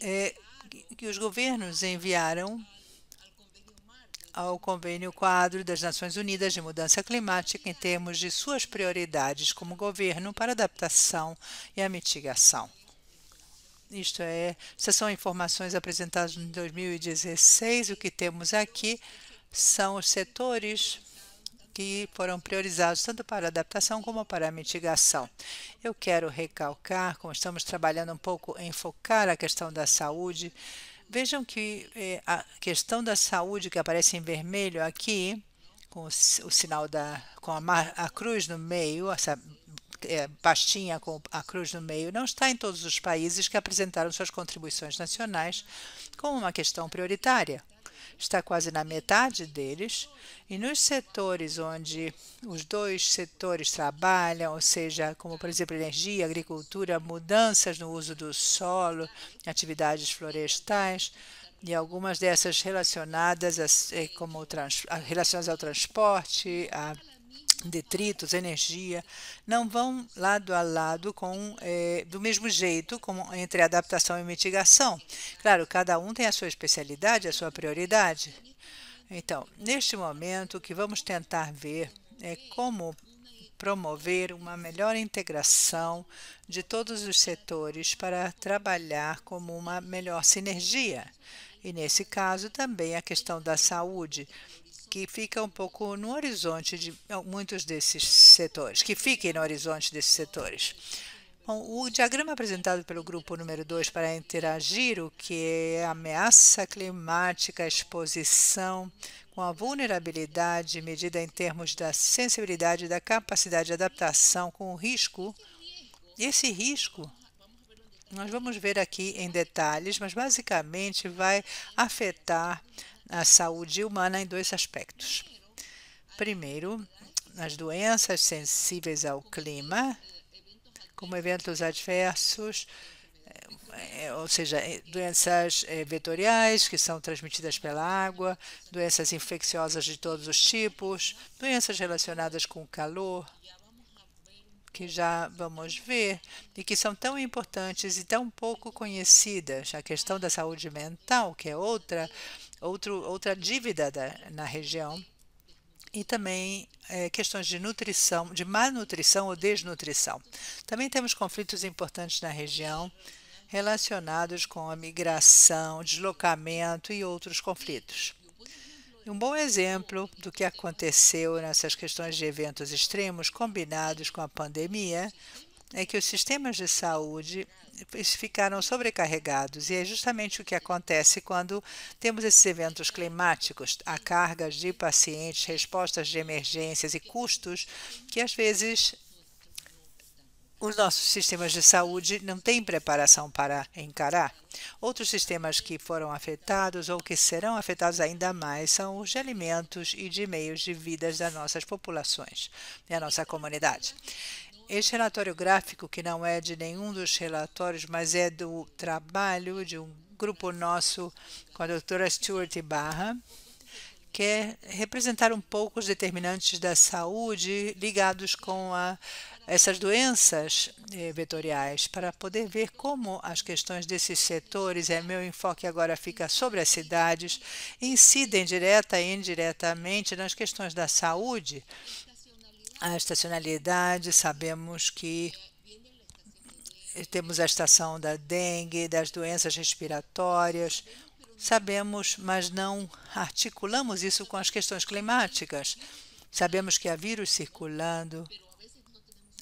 é, que os governos enviaram ao Convênio Quadro das Nações Unidas de Mudança Climática em termos de suas prioridades como governo para adaptação e a mitigação. Isto é, essas são informações apresentadas em 2016. O que temos aqui são os setores que foram priorizados tanto para adaptação como para mitigação. Eu quero recalcar, como estamos trabalhando um pouco em focar a questão da saúde, vejam que eh, a questão da saúde que aparece em vermelho aqui, com o, o sinal da com a, a cruz no meio, essa eh, pastinha com a cruz no meio, não está em todos os países que apresentaram suas contribuições nacionais como uma questão prioritária está quase na metade deles, e nos setores onde os dois setores trabalham, ou seja, como por exemplo energia, agricultura, mudanças no uso do solo, atividades florestais, e algumas dessas relacionadas, a, como, trans, relacionadas ao transporte, a detritos, energia, não vão lado a lado com é, do mesmo jeito como entre adaptação e mitigação. Claro, cada um tem a sua especialidade, a sua prioridade. Então, neste momento, o que vamos tentar ver é como promover uma melhor integração de todos os setores para trabalhar como uma melhor sinergia. E nesse caso também a questão da saúde que fica um pouco no horizonte de é, muitos desses setores, que fiquem no horizonte desses setores. Bom, o diagrama apresentado pelo grupo número 2 para interagir, o que é ameaça climática, exposição, com a vulnerabilidade medida em termos da sensibilidade da capacidade de adaptação com o risco. Esse risco nós vamos ver aqui em detalhes, mas basicamente vai afetar a saúde humana em dois aspectos. Primeiro, as doenças sensíveis ao clima, como eventos adversos, eh, ou seja, eh, doenças eh, vetoriais que são transmitidas pela água, doenças infecciosas de todos os tipos, doenças relacionadas com o calor, que já vamos ver e que são tão importantes e tão pouco conhecidas. A questão da saúde mental, que é outra outro, outra dívida da, na região e também é, questões de nutrição, de má nutrição ou desnutrição. Também temos conflitos importantes na região relacionados com a migração, deslocamento e outros conflitos. Um bom exemplo do que aconteceu nessas questões de eventos extremos combinados com a pandemia é que os sistemas de saúde ficaram sobrecarregados. E é justamente o que acontece quando temos esses eventos climáticos, a cargas de pacientes, respostas de emergências e custos que às vezes os nossos sistemas de saúde não têm preparação para encarar. Outros sistemas que foram afetados ou que serão afetados ainda mais são os de alimentos e de meios de vida das nossas populações e da nossa comunidade. Este relatório gráfico, que não é de nenhum dos relatórios, mas é do trabalho de um grupo nosso com a doutora Stuart Barra, quer é representar um pouco os determinantes da saúde ligados com a, essas doenças eh, vetoriais, para poder ver como as questões desses setores, é meu enfoque agora fica sobre as cidades, incidem direta e indiretamente nas questões da saúde a estacionalidade, sabemos que temos a estação da dengue, das doenças respiratórias, sabemos, mas não articulamos isso com as questões climáticas. Sabemos que há vírus circulando,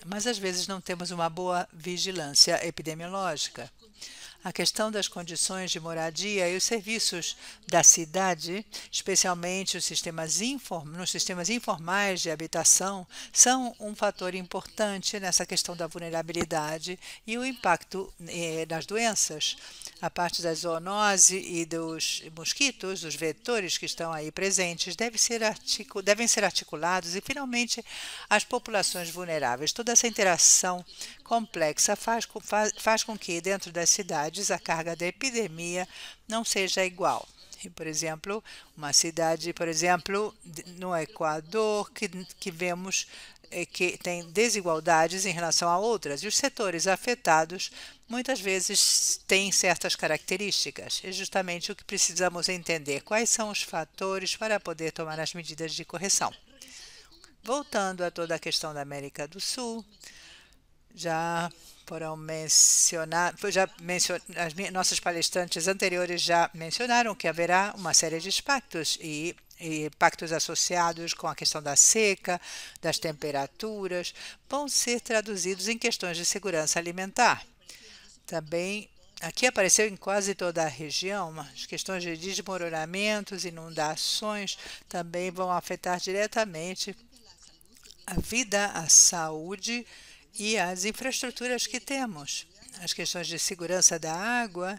mas às vezes não temos uma boa vigilância epidemiológica a questão das condições de moradia e os serviços da cidade, especialmente os sistemas nos sistemas informais de habitação, são um fator importante nessa questão da vulnerabilidade e o impacto eh, nas doenças. A parte da zoonose e dos mosquitos, dos vetores que estão aí presentes, deve ser devem ser articulados e, finalmente, as populações vulneráveis. Toda essa interação complexa faz com, faz, faz com que, dentro das cidades, a carga da epidemia não seja igual. E, por exemplo, uma cidade, por exemplo, no Equador, que, que vemos é, que tem desigualdades em relação a outras, e os setores afetados muitas vezes têm certas características. É justamente o que precisamos entender: quais são os fatores para poder tomar as medidas de correção. Voltando a toda a questão da América do Sul, já foram mencionadas, já mencion, as minhas, nossas palestrantes anteriores já mencionaram que haverá uma série de impactos e, e associados com a questão da seca, das temperaturas, vão ser traduzidos em questões de segurança alimentar. Também aqui apareceu em quase toda a região, as questões de desmoronamentos, inundações também vão afetar diretamente a vida, a saúde, e as infraestruturas que temos. As questões de segurança da água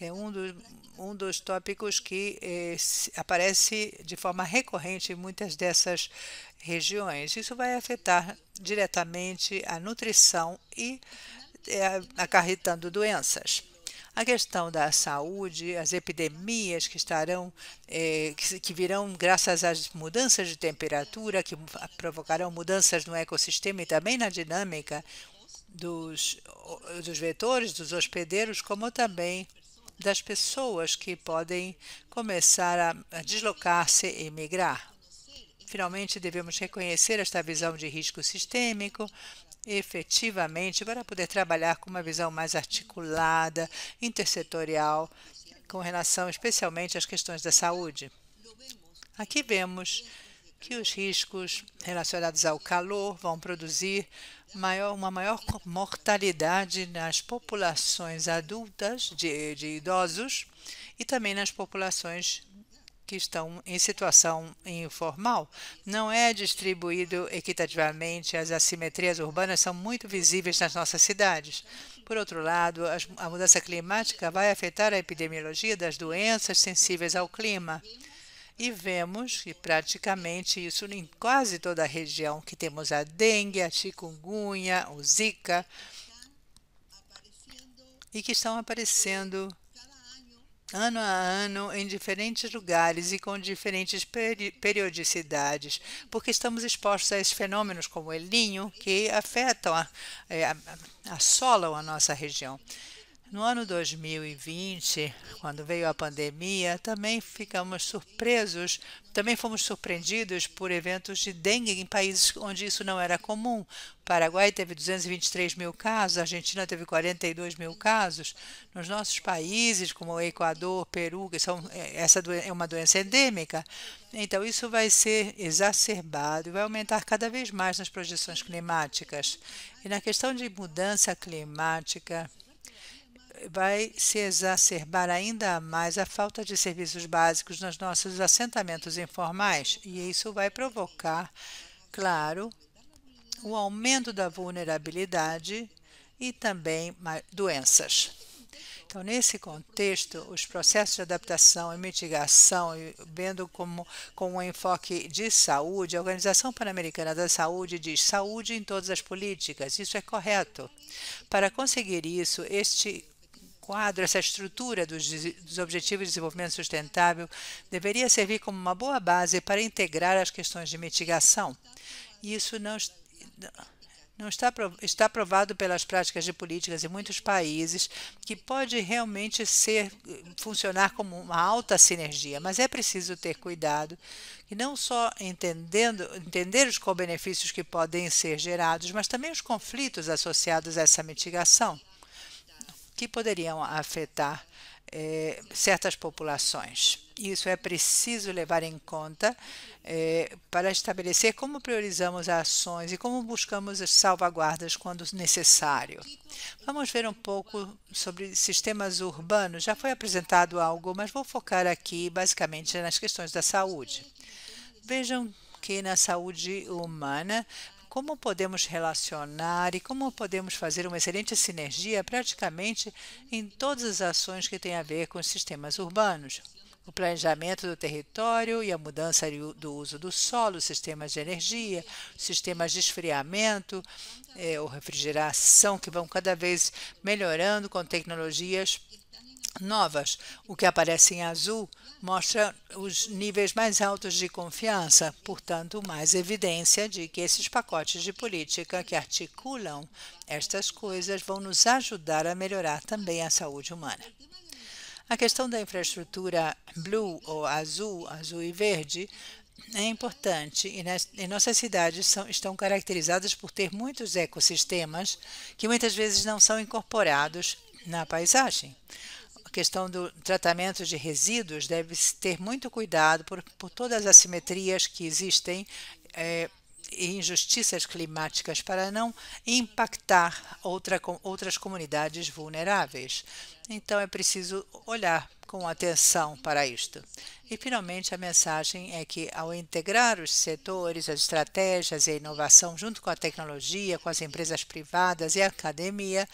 é um, do, um dos tópicos que eh, aparece de forma recorrente em muitas dessas regiões. Isso vai afetar diretamente a nutrição e eh, acarretando doenças. A questão da saúde, as epidemias que estarão, eh, que, virão graças às mudanças de temperatura, que provocarão mudanças no ecossistema e também na dinâmica dos, dos vetores, dos hospedeiros, como também das pessoas que podem começar a deslocar-se e migrar. Finalmente, devemos reconhecer esta visão de risco sistêmico efetivamente para poder trabalhar com uma visão mais articulada, intersetorial, com relação especialmente às questões da saúde. Aqui vemos que os riscos relacionados ao calor vão produzir maior, uma maior mortalidade nas populações adultas de, de idosos e também nas populações que estão em situação informal. Não é distribuído equitativamente, as assimetrias urbanas são muito visíveis nas nossas cidades. Por outro lado, a mudança climática vai afetar a epidemiologia das doenças sensíveis ao clima. E vemos que praticamente isso em quase toda a região, que temos a dengue, a chikungunya, o zika, e que estão aparecendo ano a ano em diferentes lugares e com diferentes peri periodicidades, porque estamos expostos a esses fenômenos como o El que afetam, é, a, assolam a nossa região. No ano 2020, quando veio a pandemia, também ficamos surpresos, também fomos surpreendidos por eventos de dengue em países onde isso não era comum. O Paraguai teve 223 mil casos, a Argentina teve 42 mil casos. Nos nossos países, como o Equador, Peru, que são, é, essa é uma doença endêmica, então isso vai ser exacerbado e vai aumentar cada vez mais nas projeções climáticas. E na questão de mudança climática, vai se exacerbar ainda mais a falta de serviços básicos nos nossos assentamentos informais, e isso vai provocar, claro, o aumento da vulnerabilidade e também doenças. Então, nesse contexto, os processos de adaptação e mitigação, vendo como com um enfoque de saúde, a Organização Pan-Americana da Saúde diz saúde em todas as políticas. Isso é correto. Para conseguir isso, este quadro, essa estrutura dos, dos, Objetivos de Desenvolvimento Sustentável deveria servir como uma boa base para integrar as questões de mitigação. isso não, não está, está provado pelas práticas de políticas em muitos países, que pode realmente ser funcionar como uma alta sinergia, mas é preciso ter cuidado e não só entendendo, entender os co-benefícios que podem ser gerados, mas também os conflitos associados a essa mitigação que poderiam afetar eh, certas populações. Isso é preciso levar em conta eh, para estabelecer como priorizamos ações e como buscamos as salvaguardas quando necessário. Vamos ver um pouco sobre sistemas urbanos. Já foi apresentado algo, mas vou focar aqui basicamente nas questões da saúde. Vejam que na saúde humana como podemos relacionar e como podemos fazer uma excelente sinergia praticamente em todas as ações que têm a ver com os sistemas urbanos. O planejamento do território e a mudança do uso do solo, sistemas de energia, sistemas de esfriamento é, ou refrigeração que vão cada vez melhorando com tecnologias novas. O que aparece em azul mostra os níveis mais altos de confiança, portanto, mais evidência de que esses pacotes de política que articulam estas coisas vão nos ajudar a melhorar também a saúde humana. A questão da infraestrutura blue ou azul, azul e verde, é importante e, nossas cidades são, estão caracterizadas por ter muitos ecossistemas que muitas vezes não são incorporados na paisagem questão do tratamento de resíduos, deve-se ter muito cuidado por, por todas as simetrias que existem é, e injustiças climáticas para não impactar outra, outras comunidades vulneráveis. Então é preciso olhar com atenção para isto. E finalmente a mensagem é que ao integrar os setores, as estratégias e a inovação junto com a tecnologia, com as empresas privadas e a academia,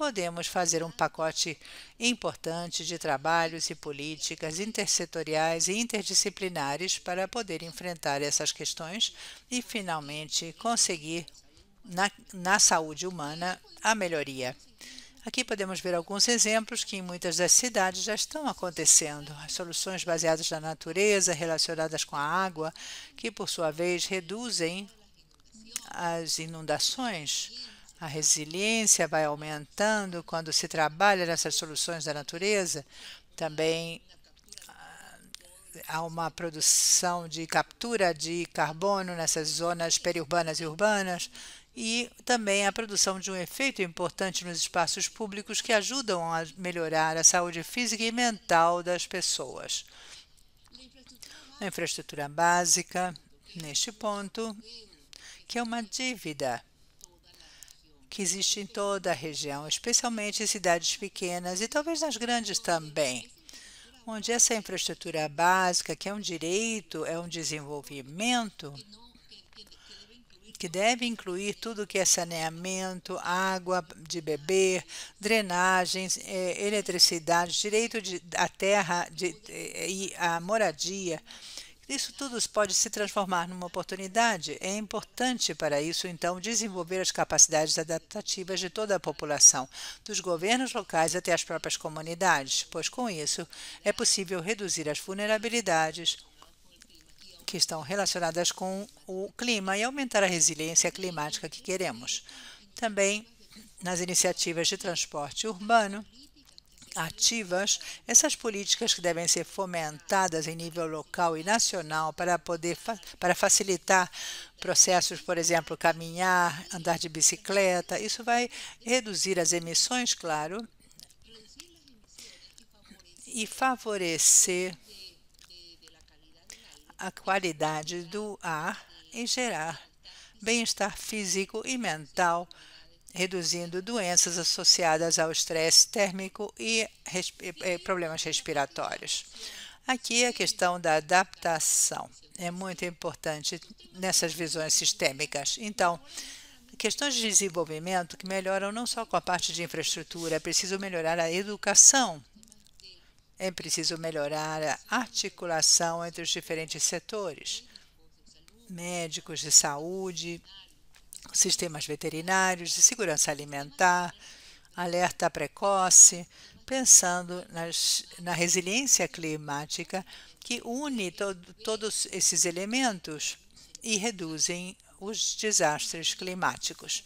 podemos fazer um pacote importante de trabalhos e políticas intersetoriais e interdisciplinares para poder enfrentar essas questões e, finalmente, conseguir na, na saúde humana a melhoria. Aqui podemos ver alguns exemplos que em muitas das cidades já estão acontecendo. As soluções baseadas na natureza, relacionadas com a água, que por sua vez reduzem as inundações a resiliência vai aumentando quando se trabalha nessas soluções da natureza. Também ah, há uma produção de captura de carbono nessas zonas periurbanas e urbanas e também a produção de um efeito importante nos espaços públicos que ajudam a melhorar a saúde física e mental das pessoas. A infraestrutura básica, neste ponto, que é uma dívida que existe em toda a região, especialmente em cidades pequenas e talvez nas grandes também, onde essa infraestrutura básica, que é um direito, é um desenvolvimento, que deve incluir tudo que é saneamento, água de beber, drenagens, é, eletricidade, direito de, à terra e à moradia, isso tudo pode se transformar numa oportunidade. É importante para isso, então, desenvolver as capacidades adaptativas de toda a população, dos governos locais até as próprias comunidades, pois com isso é possível reduzir as vulnerabilidades, que estão relacionadas com o clima e aumentar a resiliência climática que queremos. Também nas iniciativas de transporte urbano, ativas, essas políticas que devem ser fomentadas em nível local e nacional para poder para facilitar processos, por exemplo, caminhar, andar de bicicleta, isso vai reduzir as emissões, claro, e favorecer a qualidade do ar e gerar bem-estar físico e mental reduzindo doenças associadas ao estresse térmico e respi problemas respiratórios. Aqui é a questão da adaptação é muito importante nessas visões sistêmicas. Então, questões de desenvolvimento que melhoram não só com a parte de infraestrutura, é preciso melhorar a educação, é preciso melhorar a articulação entre os diferentes setores, médicos de saúde, sistemas veterinários, de segurança alimentar, alerta precoce, pensando nas, na resiliência climática que une to todos esses elementos e reduzem os desastres climáticos.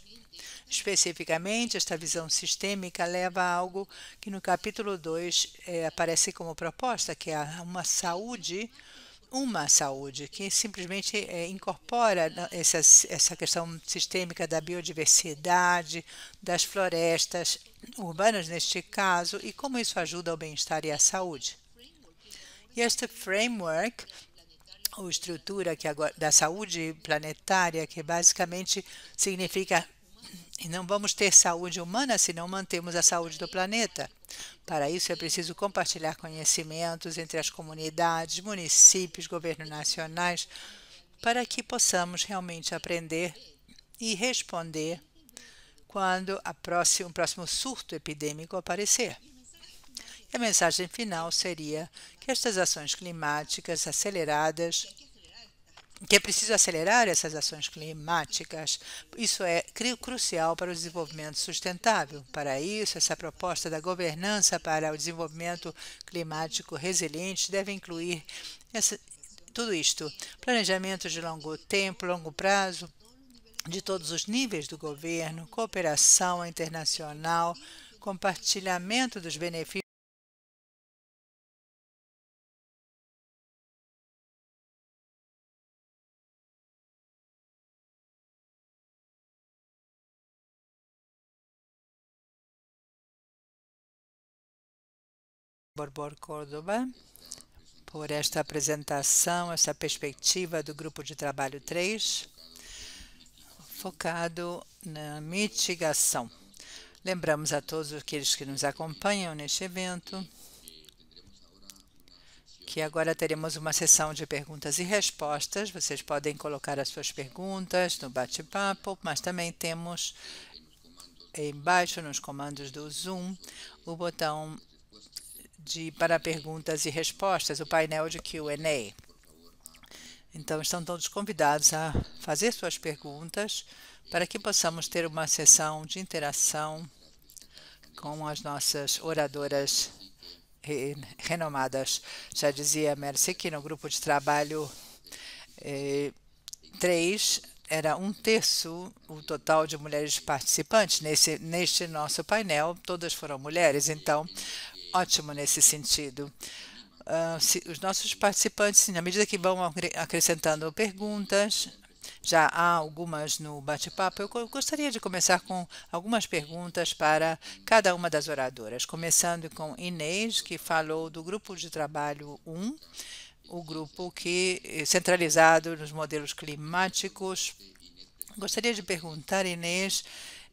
Especificamente, esta visão sistêmica leva a algo que no capítulo 2 é, eh, aparece como proposta, que é uma saúde uma saúde, que simplesmente é, incorpora né, essa, essa questão sistêmica da biodiversidade, das florestas urbanas, neste caso, e como isso ajuda ao bem-estar e à saúde. E este framework, ou estrutura que agora, da saúde planetária, que basicamente significa e não vamos ter saúde humana se não mantemos a saúde do planeta. Para isso é preciso compartilhar conhecimentos entre as comunidades, municípios, governos nacionais, para que possamos realmente aprender e responder quando a um próximo surto epidêmico aparecer. E a mensagem final seria que estas ações climáticas aceleradas que é preciso acelerar essas ações climáticas. Isso é crucial para o desenvolvimento sustentável. Para isso, essa proposta da governança para o desenvolvimento climático resiliente deve incluir essa, tudo isto: planejamento de longo tempo, longo prazo, de todos os níveis do governo, cooperação internacional, compartilhamento dos benefícios. Borbor Córdoba por esta apresentação, essa perspectiva do Grupo de Trabalho 3, focado na mitigação. Lembramos a todos aqueles que nos acompanham neste evento que agora teremos uma sessão de perguntas e respostas. Vocês podem colocar as suas perguntas no bate-papo, mas também temos embaixo nos comandos do Zoom o botão de, para perguntas e respostas, o painel de Q&A. Então, estão todos convidados a fazer suas perguntas para que possamos ter uma sessão de interação com as nossas oradoras re renomadas. Já dizia Mercy que no grupo de trabalho 3 eh, era um terço o total de mulheres participantes. Nesse, neste nosso painel, todas foram mulheres. Então, ótimo nesse sentido. Uh, se, os nossos participantes, na medida que vão acrescentando perguntas, já há algumas no bate-papo, eu gostaria de começar com algumas perguntas para cada uma das oradoras, começando com Inês, que falou do grupo de trabalho 1, o grupo que eh, centralizado nos modelos climáticos. Gostaria de perguntar, Inês,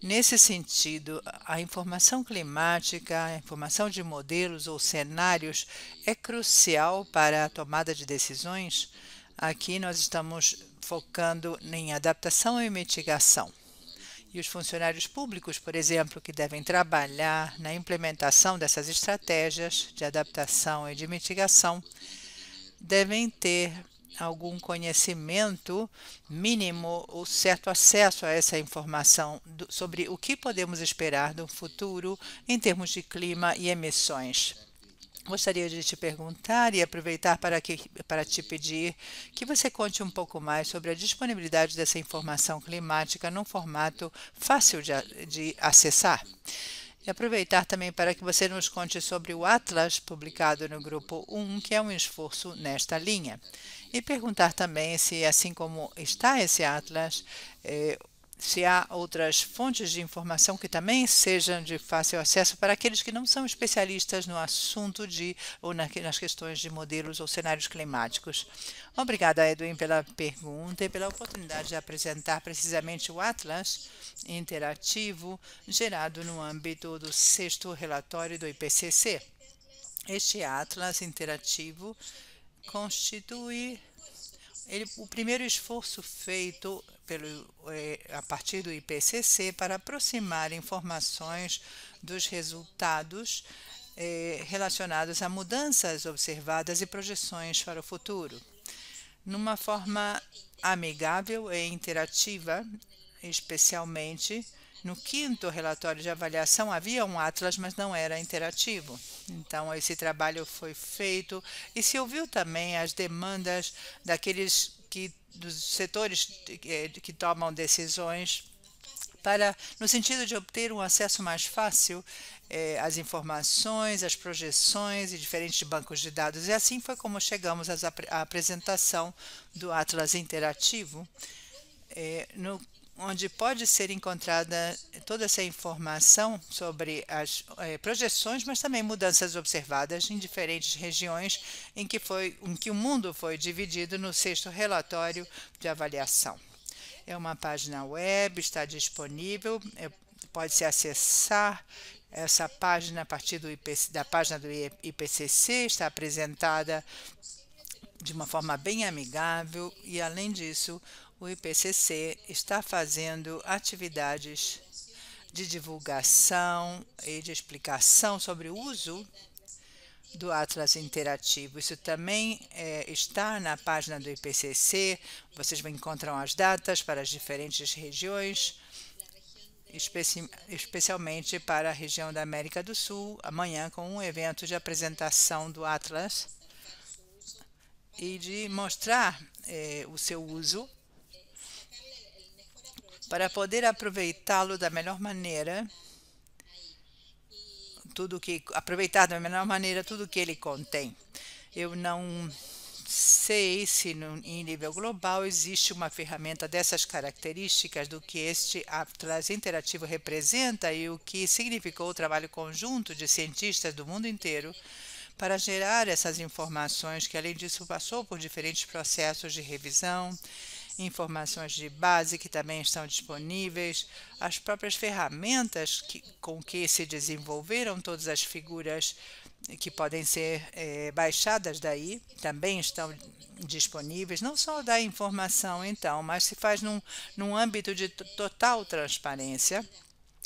Nesse sentido, a informação climática, a informação de modelos ou cenários é crucial para a tomada de decisões. Aqui nós estamos focando em adaptação e mitigação. E os funcionários públicos, por exemplo, que devem trabalhar na implementação dessas estratégias de adaptação e de mitigação, devem ter algum conhecimento mínimo, ou certo acesso a essa informação do, sobre o que podemos esperar do futuro em termos de clima e emissões. Gostaria de te perguntar e aproveitar para, que, para te pedir que você conte um pouco mais sobre a disponibilidade dessa informação climática num formato fácil de, de acessar. E aproveitar também para que você nos conte sobre o Atlas publicado no Grupo 1, que é um esforço nesta linha. E perguntar também se, assim como está esse Atlas, eh, se há outras fontes de informação que também sejam de fácil acesso para aqueles que não são especialistas no assunto de ou nas questões de modelos ou cenários climáticos. Obrigada, Edwin, pela pergunta e pela oportunidade de apresentar precisamente o Atlas interativo gerado no âmbito do sexto relatório do IPCC. Este Atlas interativo constituir ele, o primeiro esforço feito pelo, é, a partir do IPCC para aproximar informações dos resultados eh, relacionados a mudanças observadas e projeções para o futuro. Numa forma amigável e interativa, especialmente no quinto relatório de avaliação havia um atlas, mas não era interativo. Então esse trabalho foi feito e se ouviu também as demandas daqueles que dos setores que, eh, que tomam decisões para no sentido de obter um acesso mais fácil eh, às informações, às projeções e diferentes bancos de dados. E assim foi como chegamos à apresentação do Atlas Interativo. Eh, no onde pode ser encontrada toda essa informação sobre as eh, projeções, mas também mudanças observadas em diferentes regiões em que, foi, em que o mundo foi dividido no sexto relatório de avaliação. É uma página web, está disponível, é, pode-se acessar essa página a partir do IPC, da página do IPCC, está apresentada de uma forma bem amigável e, além disso, o IPCC está fazendo atividades de divulgação e de explicação sobre o uso do Atlas Interativo. Isso também é, está na página do IPCC. Vocês encontram as datas para as diferentes regiões, especi especialmente para a região da América do Sul, amanhã com um evento de apresentação do Atlas e de mostrar é, o seu uso para poder aproveitá-lo da melhor maneira, tudo que aproveitar da melhor maneira tudo que ele contém. Eu não sei se no, em nível global existe uma ferramenta dessas características do que este atlas interativo representa e o que significou o trabalho conjunto de cientistas do mundo inteiro para gerar essas informações que, além disso, passou por diferentes processos de revisão informações de base que também estão disponíveis, as próprias ferramentas que, com que se desenvolveram todas as figuras que podem ser é, baixadas daí também estão disponíveis. Não só da informação, então, mas se faz num, num âmbito de total transparência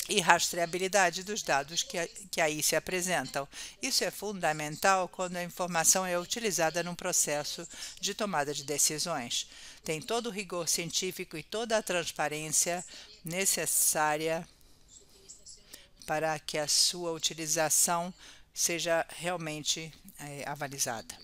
e rastreabilidade dos dados que, que aí se apresentam. Isso é fundamental quando a informação é utilizada num processo de tomada de decisões tem todo o rigor científico e toda a transparência necessária para que a sua utilização seja realmente é, avalizada.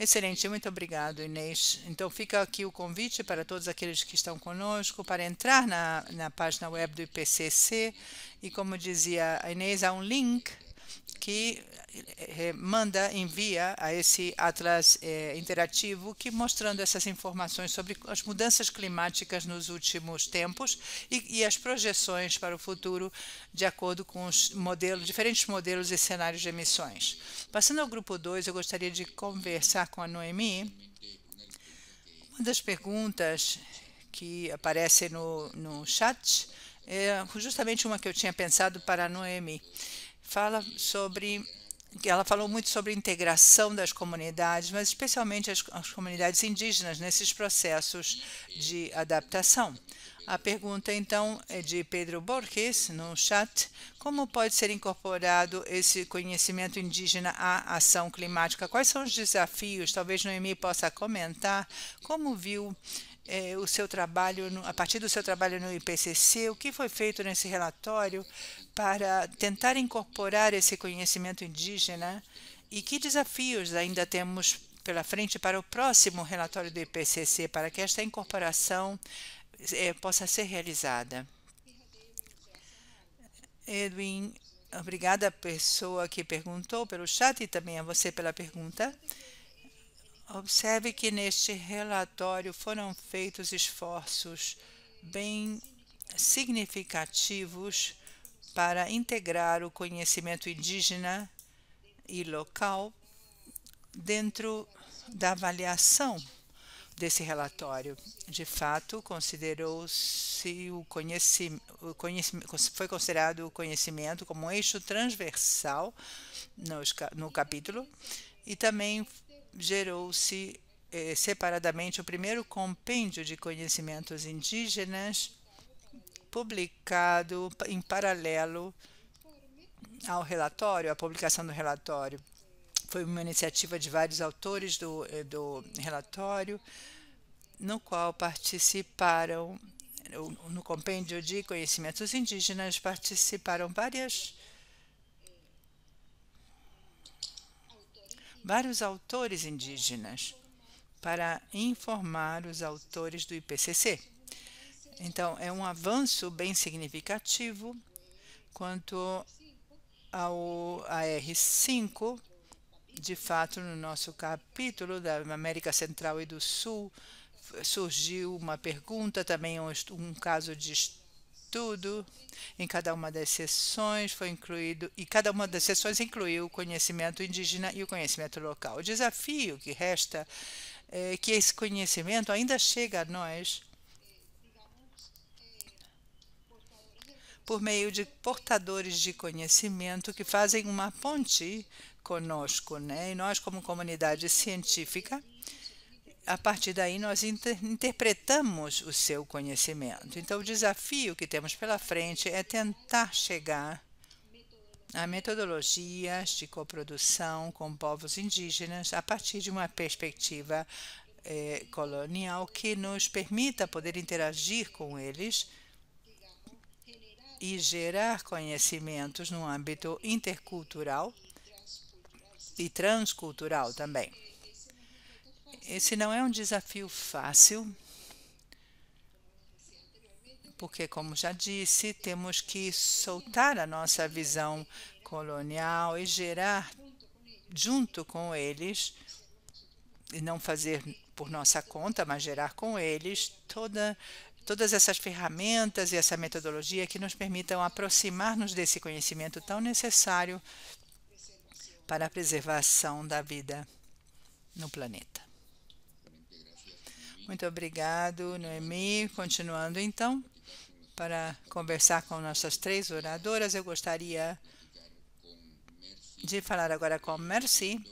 Excelente, muito obrigado, Inês. Então, fica aqui o convite para todos aqueles que estão conosco para entrar na, na página web do IPCC. E, como dizia a Inês, há um link que eh, eh, manda, envia a esse atlas é, interativo que mostrando essas informações sobre as mudanças climáticas nos últimos tempos e, e as projeções para o futuro de acordo com os modelos, diferentes modelos e cenários de emissões. Passando ao grupo 2, eu gostaria de conversar com a Noemi. Uma das perguntas que aparece no, no chat é justamente uma que eu tinha pensado para a Noemi fala sobre ela falou muito sobre integração das comunidades, mas especialmente as, as, comunidades indígenas nesses processos de adaptação. A pergunta, então, é de Pedro Borges, no chat, como pode ser incorporado esse conhecimento indígena à ação climática? Quais são os desafios? Talvez Noemi possa comentar como viu é, o seu trabalho, no, a partir do seu trabalho no IPCC, o que foi feito nesse relatório para tentar incorporar esse conhecimento indígena e que desafios ainda temos pela frente para o próximo relatório do IPCC, para que esta incorporação eh, possa ser realizada. Edwin, obrigada à pessoa que perguntou pelo chat e também a você pela pergunta. Observe que neste relatório foram feitos esforços bem significativos para integrar o conhecimento indígena e local dentro da avaliação desse relatório. De fato, considerou-se o conhecimento, foi considerado o conhecimento como um eixo transversal no capítulo e também gerou-se eh, separadamente o primeiro compêndio de conhecimentos indígenas publicado em paralelo ao relatório, à publicação do relatório. Foi uma iniciativa de vários autores do, eh, do relatório, no qual participaram, no compêndio de conhecimentos indígenas, participaram várias vários autores indígenas para informar os autores do IPCC. Então, é um avanço bem significativo quanto ao AR5, de fato, no nosso capítulo da América Central e do Sul, surgiu uma pergunta, também um, um caso de estudo. Em cada uma das sessões foi incluído, e cada uma das sessões incluiu o conhecimento indígena e o conhecimento local. O desafio que resta é que esse conhecimento ainda chega a nós por meio de portadores de conhecimento que fazem uma ponte conosco, né? E nós, como comunidade científica, a partir daí nós inter interpretamos o seu conhecimento. Então, o desafio que temos pela frente é tentar chegar a metodologias de coprodução com povos indígenas a partir de uma perspectiva eh, colonial que nos permita poder interagir com eles e gerar conhecimentos no âmbito intercultural e transcultural também. Esse não é um desafio fácil, porque, como já disse, temos que soltar a nossa visão colonial e gerar junto com eles, e não fazer por nossa conta, mas gerar com eles toda todas essas ferramentas e essa metodologia que nos permitam aproximar-nos desse conhecimento tão necessário para a preservação da vida no planeta. Muito obrigado, Noemi. Continuando então, para conversar com nossas três oradoras, eu gostaria de falar agora com Mercy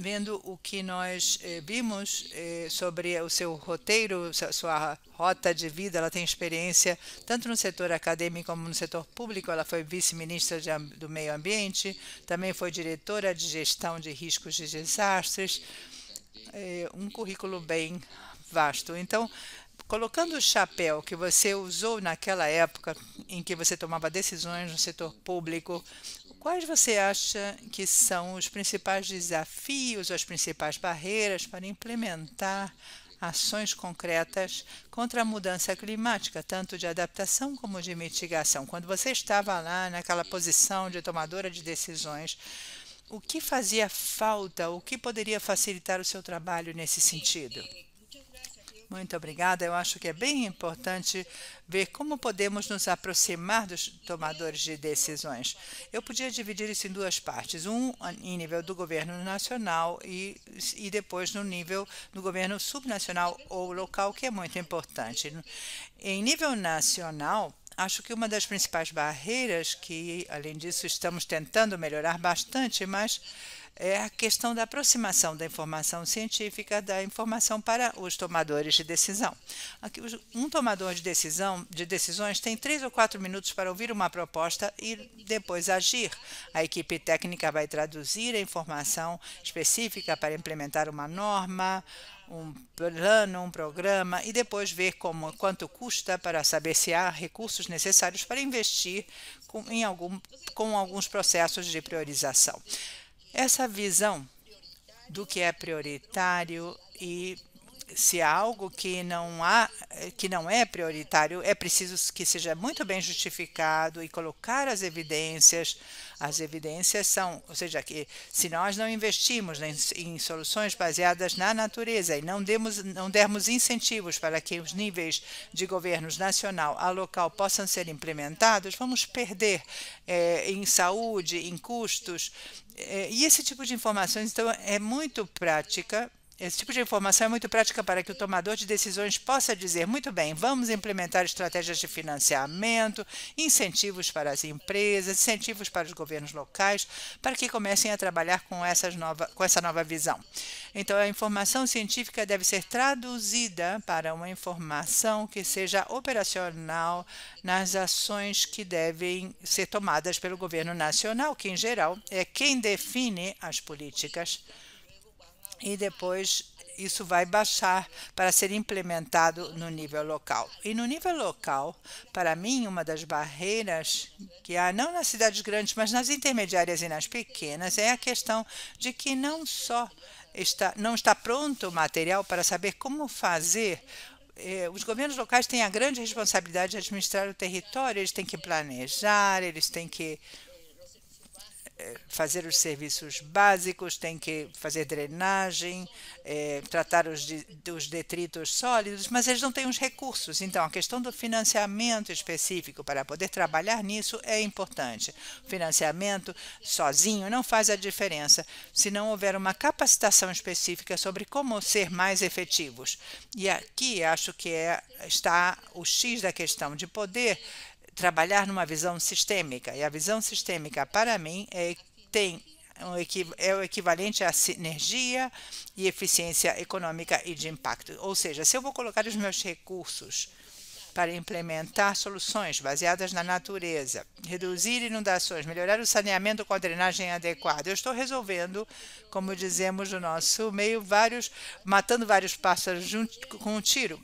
vendo o que nós eh, vimos eh, sobre o seu roteiro, sua rota de vida, ela tem experiência tanto no setor acadêmico como no setor público. Ela foi vice-ministra do Meio Ambiente, também foi diretora de gestão de riscos de desastres. Eh, um currículo bem vasto. Então, colocando o chapéu que você usou naquela época em que você tomava decisões no setor público Quais você acha que são os principais desafios, as principais barreiras para implementar ações concretas contra a mudança climática, tanto de adaptação como de mitigação? Quando você estava lá naquela posição de tomadora de decisões, o que fazia falta, o que poderia facilitar o seu trabalho nesse sentido? Muito obrigada. Eu acho que é bem importante ver como podemos nos aproximar dos tomadores de decisões. Eu podia dividir isso em duas partes, um em nível do governo nacional e, e depois no nível do governo subnacional ou local, que é muito importante. Em nível nacional, acho que uma das principais barreiras que, além disso, estamos tentando melhorar bastante, mas é a questão da aproximação da informação científica da informação para os tomadores de decisão. Aqui, um tomador de decisão de decisões tem três ou quatro minutos para ouvir uma proposta e depois agir. A equipe técnica vai traduzir a informação específica para implementar uma norma, um plano, um programa e depois ver como, quanto custa para saber se há recursos necessários para investir com, em algum, com alguns processos de priorização. Essa visão do que é prioritário e se há algo que não há, eh, que não é prioritário, é preciso que seja muito bem justificado e colocar as evidências. As evidências são, ou seja, que se nós não investimos em, soluções baseadas na natureza e não demos, não dermos incentivos para que os níveis de governos nacional a local possam ser implementados, vamos perder é, em saúde, em custos. É, e esse tipo de informações então é muito prática esse tipo de informação é muito prática para que o tomador de decisões possa dizer: muito bem, vamos implementar estratégias de financiamento, incentivos para as empresas, incentivos para os governos locais, para que comecem a trabalhar com, essas nova, com essa nova visão. Então, a informação científica deve ser traduzida para uma informação que seja operacional nas ações que devem ser tomadas pelo governo nacional, que, em geral, é quem define as políticas e depois isso vai baixar para ser implementado no nível local. E no nível local, para mim, uma das barreiras que há, não nas cidades grandes, mas nas intermediárias e nas pequenas, é a questão de que não só está, não está pronto o material para saber como fazer eh, os governos locais têm a grande responsabilidade de administrar o território, eles têm que planejar, eles têm que é, fazer os serviços básicos, tem que fazer drenagem, é, tratar os de, dos detritos sólidos, mas eles não têm os recursos. Então, a questão do financiamento específico para poder trabalhar nisso é importante. financiamento sozinho não faz a diferença se não houver uma capacitação específica sobre como ser mais efetivos. E aqui acho que é, está o X da questão de poder trabalhar numa visão sistêmica. E a visão sistêmica, para mim, é, tem é o equivalente à sinergia e eficiência econômica e de impacto. Ou seja, se eu vou colocar os meus recursos para implementar soluções baseadas na natureza, reduzir inundações, melhorar o saneamento com a drenagem adequada, eu estou resolvendo, como dizemos no nosso meio, vários matando vários pássaros junto, com um tiro.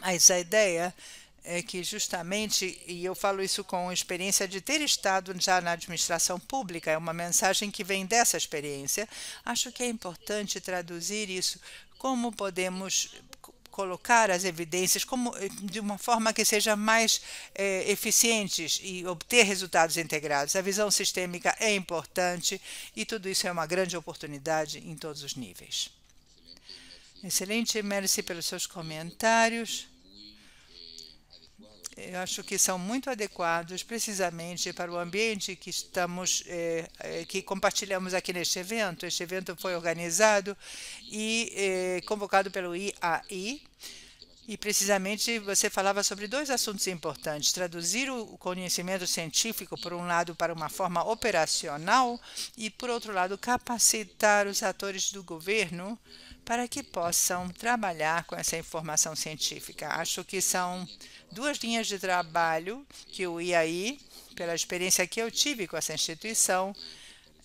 Mas a ideia é que justamente, e eu falo isso com experiência de ter estado já na administração pública, é uma mensagem que vem dessa experiência, acho que é importante traduzir isso. Como podemos colocar as evidências como, eh, de uma forma que seja mais é, eficientes e obter resultados integrados. A visão sistêmica é importante e tudo isso é uma grande oportunidade em todos os níveis. Excelente, Mercy, pelos seus comentários eu acho que são muito adequados precisamente para o ambiente que estamos eh, eh, que compartilhamos aqui neste evento. Este evento foi organizado e eh, convocado pelo IAI e precisamente você falava sobre dois assuntos importantes: traduzir o conhecimento científico, por um lado, para uma forma operacional, e, por outro lado, capacitar os atores do governo para que possam trabalhar com essa informação científica. Acho que são duas linhas de trabalho que o IAI, pela experiência que eu tive com essa instituição,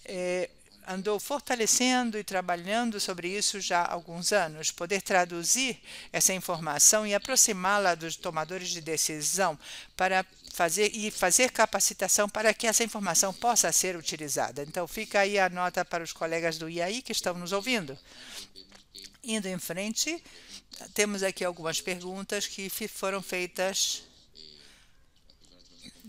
eh, andou fortalecendo e trabalhando sobre isso já há alguns anos. Poder traduzir essa informação e aproximá-la dos tomadores de decisão para fazer e fazer capacitação para que essa informação possa ser utilizada. Então fica aí a nota para os colegas do IAI que estão nos ouvindo. Indo em frente, temos aqui algumas perguntas que foram feitas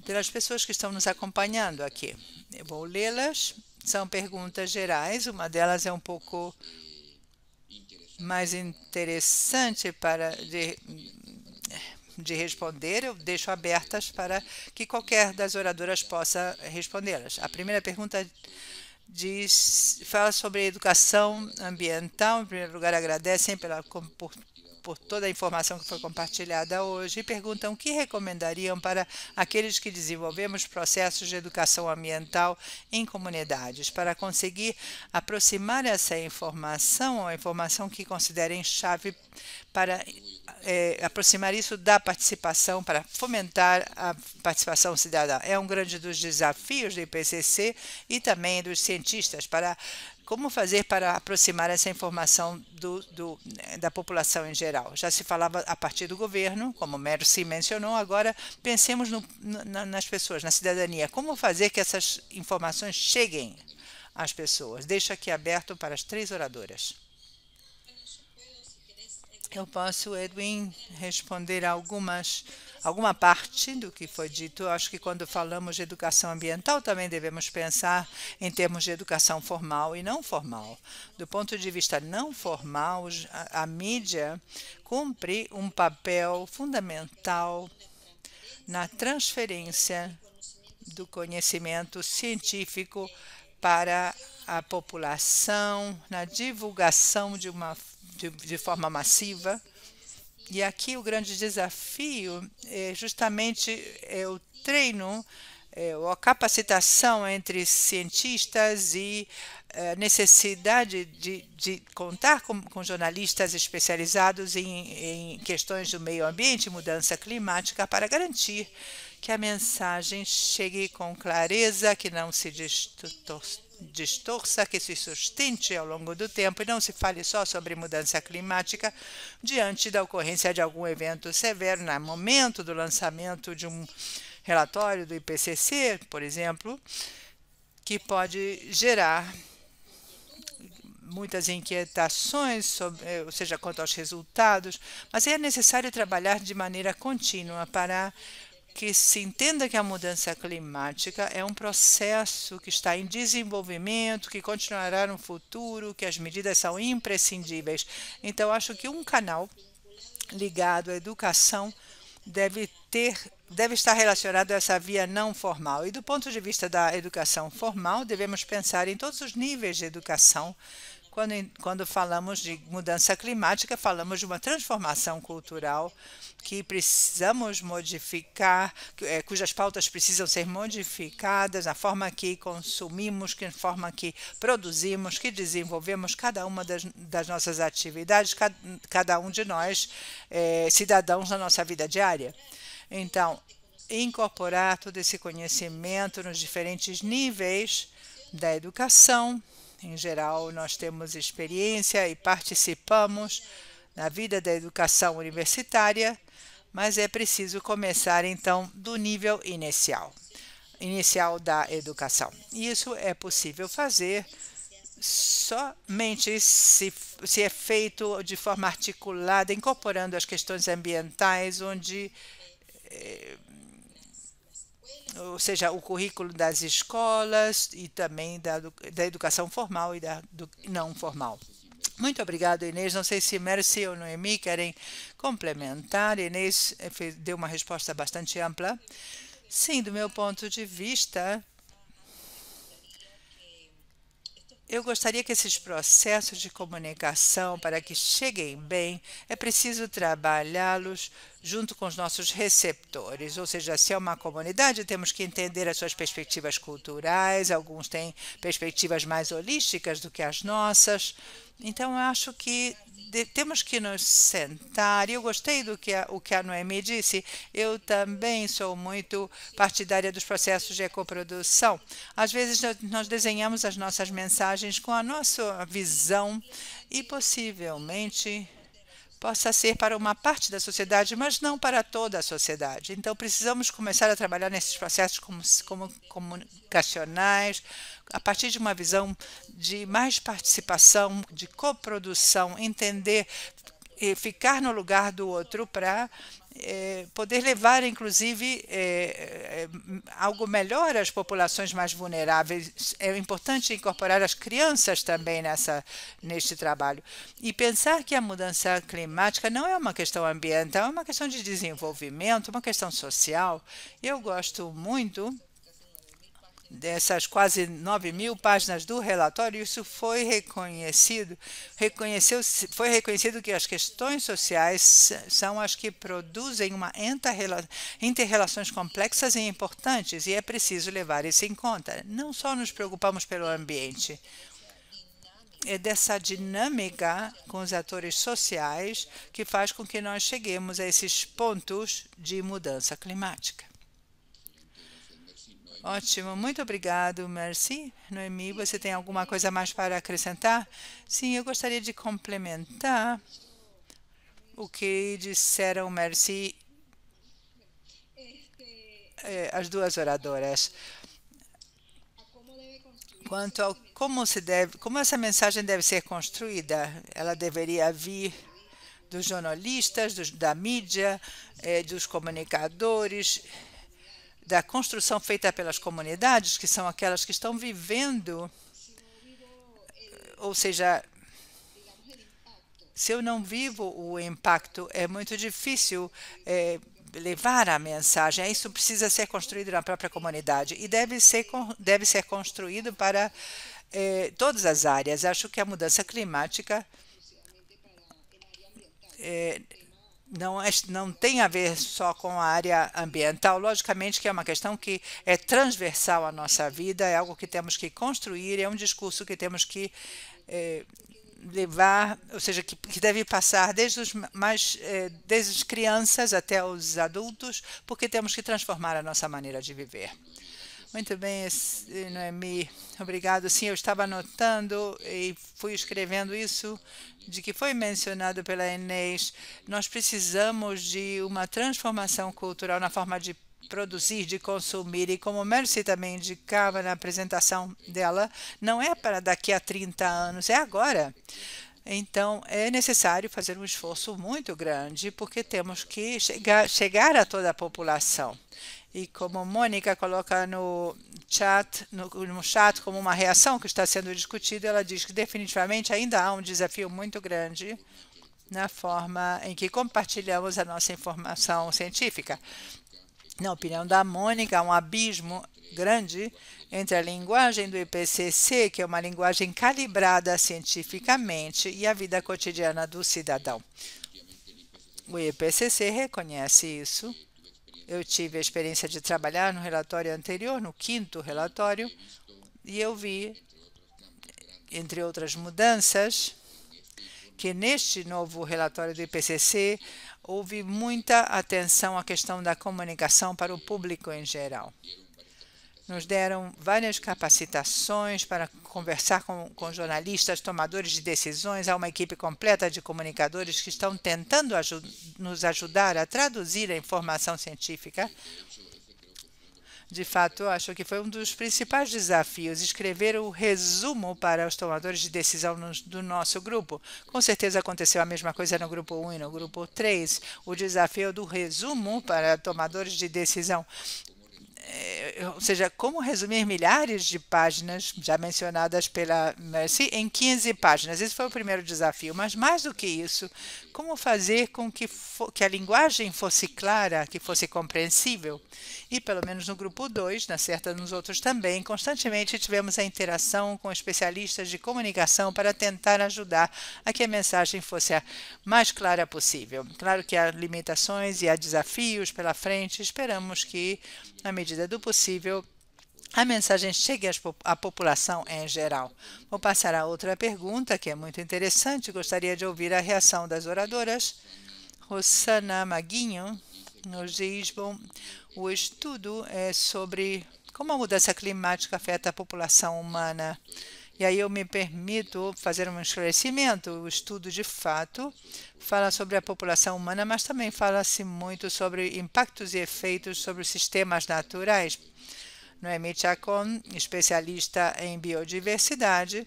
pelas pessoas que estão nos acompanhando aqui. Eu vou lê-las são perguntas gerais, uma delas é um pouco mais interessante para de, de responder, eu deixo abertas para que qualquer das oradoras possa respondê-las. A primeira pergunta diz, fala sobre educação ambiental. Em primeiro lugar, agradecem pela por toda a informação que foi compartilhada hoje e perguntam o que recomendariam para aqueles que desenvolvemos processos de educação ambiental em comunidades, para conseguir aproximar essa informação, a informação que considerem chave para é, aproximar isso da participação, para fomentar a participação cidadã. É um grande dos desafios do IPCC e também dos cientistas para como fazer para aproximar essa informação do, do, né, da população em geral? Já se falava a partir do governo, como o se mencionou, agora pensemos no, na, nas pessoas, na cidadania. Como fazer que essas informações cheguem às pessoas? Deixo aqui aberto para as três oradoras. Eu posso, Edwin, responder algumas perguntas alguma parte do que foi dito. Eu acho que quando falamos de educação ambiental também devemos pensar em termos de educação formal e não formal. Do ponto de vista não formal, a, mídia cumpre um papel fundamental na transferência do conhecimento científico para a população, na divulgação de uma de, de forma massiva e aqui o grande desafio é justamente é o treino, é, a capacitação entre cientistas e a é, necessidade de, de contar com, com, jornalistas especializados em, em questões do meio ambiente e mudança climática para garantir que a mensagem chegue com clareza, que não se distorça distorça, que se sustente ao longo do tempo e não se fale só sobre mudança climática diante da ocorrência de algum evento severo no momento do lançamento de um relatório do IPCC, por exemplo, que pode gerar muitas inquietações, sobre, eh, ou seja, quanto aos resultados, mas é necessário trabalhar de maneira contínua para que se entenda que a mudança climática é um processo que está em desenvolvimento, que continuará no futuro, que as medidas são imprescindíveis. Então, acho que um canal ligado à educação deve ter deve estar relacionado a essa via não formal. E do ponto de vista da educação formal, devemos pensar em todos os níveis de educação quando, quando falamos de mudança climática, falamos de uma transformação cultural que precisamos modificar, é, cujas pautas precisam ser modificadas na forma que consumimos, que forma que produzimos, que desenvolvemos cada uma das, das nossas atividades, cada, cada, um de nós é, cidadãos na nossa vida diária. Então, incorporar todo esse conhecimento nos diferentes níveis da educação, em geral, nós temos experiência e participamos na vida da educação universitária, mas é preciso começar então do nível inicial, inicial da educação. Isso é possível fazer somente se, se é feito de forma articulada, incorporando as questões ambientais, onde eh, ou seja, o currículo das escolas e também da, da educação formal e da do, não formal. Muito obrigado, Inês. Não sei se Mercy ou Noemi querem complementar. Inês eh, deu uma resposta bastante ampla. Sim, do meu ponto de vista, Eu gostaria que esses processos de comunicação, para que cheguem bem, é preciso trabalhá-los junto com os nossos receptores. Ou seja, se é uma comunidade, temos que entender as suas perspectivas culturais, alguns têm perspectivas mais holísticas do que as nossas. Então, eu acho que temos que nos sentar. E eu gostei do que a, o que a Noemi disse. Eu também sou muito partidária dos processos de ecoprodução. Às vezes nós desenhamos as nossas mensagens com a nossa visão e possivelmente possa ser para uma parte da sociedade, mas não para toda a sociedade. Então, precisamos começar a trabalhar nesses processos comunicacionais, a partir de uma visão de mais participação, de coprodução, entender e ficar no lugar do outro para é, eh, poder levar, inclusive, é, é, algo melhor às populações mais vulneráveis. É importante incorporar as crianças também nessa, neste trabalho. E pensar que a mudança climática não é uma questão ambiental, é uma questão de desenvolvimento, uma questão social. Eu gosto muito dessas quase 9 mil páginas do relatório, isso foi reconhecido, reconheceu, foi reconhecido que as questões sociais são as que produzem uma interrelações complexas e importantes, e é preciso levar isso em conta. Não só nos preocupamos pelo ambiente, é dessa dinâmica com os atores sociais que faz com que nós cheguemos a esses pontos de mudança climática. Ótimo, muito obrigado, Merci. Noemi, você tem alguma coisa mais para acrescentar? Sim, eu gostaria de complementar o que disseram Merci eh, as duas oradoras quanto ao como se deve, como essa mensagem deve ser construída. Ela deveria vir dos jornalistas, dos, da mídia, eh, dos comunicadores da construção feita pelas comunidades, que são aquelas que estão vivendo, ou seja, se eu não vivo o impacto, é muito difícil é, levar a mensagem. Isso precisa ser construído na própria comunidade e deve ser, deve ser construído para é, todas as áreas. Acho que a mudança climática é, não, é, não tem a ver só com a área ambiental, logicamente que é uma questão que é transversal à nossa vida, é algo que temos que construir, é um discurso que temos que é, levar, ou seja, que, que, deve passar desde os mais eh, desde as crianças até os adultos, porque temos que transformar a nossa maneira de viver. Muito bem, eh, eh, Noemi. Obrigado. Sim, eu estava anotando e fui escrevendo isso de que foi mencionado pela Inês. Nós precisamos de uma transformação cultural na forma de produzir, de consumir. E como Mercy também indicava na apresentação dela, não é para daqui a 30 anos, é agora. Então, é necessário fazer um esforço muito grande, porque temos que chegar, chegar a toda a população e como Mônica coloca no chat, no, no chat como uma reação que está sendo discutida, ela diz que definitivamente ainda há um desafio muito grande na forma em que compartilhamos a nossa informação científica. Na opinião da Mônica, há um abismo grande entre a linguagem do IPCC, que é uma linguagem calibrada cientificamente, e a vida cotidiana do cidadão. O IPCC reconhece isso eu tive a experiência de trabalhar no relatório anterior, no quinto relatório, e eu vi, entre outras mudanças, que neste novo relatório do IPCC houve muita atenção à questão da comunicação para o público em geral nos deram várias capacitações para conversar com, com jornalistas, tomadores de decisões, há uma equipe completa de comunicadores que estão tentando nos ajudar a traduzir a informação científica. De fato, acho que foi um dos principais desafios escrever o resumo para os tomadores de decisão no, do nosso grupo. Com certeza aconteceu a mesma coisa no grupo 1 e no grupo 3. O desafio do resumo para tomadores de decisão é, ou seja, como resumir milhares de páginas já mencionadas pela Mercy em 15 páginas. Esse foi o primeiro desafio, mas mais do que isso, como fazer com que, que a linguagem fosse clara, que fosse compreensível? E pelo menos no grupo 2, na certa nos outros também, constantemente tivemos a interação com especialistas de comunicação para tentar ajudar a que a mensagem fosse a mais clara possível. Claro que há limitações e há desafios pela frente, esperamos que na medida do possível, a mensagem chegue à população em geral. Vou passar a outra pergunta, que é muito interessante. Gostaria de ouvir a reação das oradoras. Rosana Maguinho nos diz, bom, o estudo é sobre como a mudança climática afeta a população humana. E aí eu me permito fazer um esclarecimento. O estudo de fato fala sobre a população humana, mas também fala-se muito sobre impactos e efeitos sobre os sistemas naturais. Noemi é, Chacon, especialista em biodiversidade,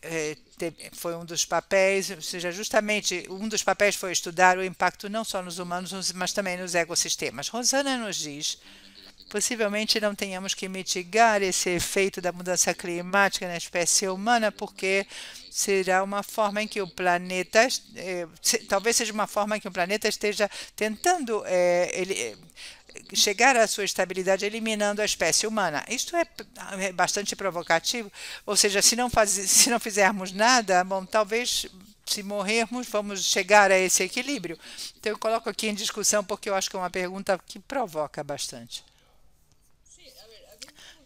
é, é, foi um dos papéis, ou seja, justamente um dos papéis foi estudar o impacto não só nos humanos, mas também nos ecossistemas. Rosana nos diz Possivelmente não tenhamos que mitigar esse efeito da mudança climática na espécie humana, porque será uma forma em que o planeta, eh, se, talvez seja uma forma em que o planeta esteja tentando eh, ele, eh, chegar à sua estabilidade eliminando a espécie humana. Isto é, é bastante provocativo, ou seja, se não, faz, se não fizermos nada, bom, talvez se morrermos, vamos chegar a esse equilíbrio. Então, eu coloco aqui em discussão porque eu acho que é uma pergunta que provoca bastante.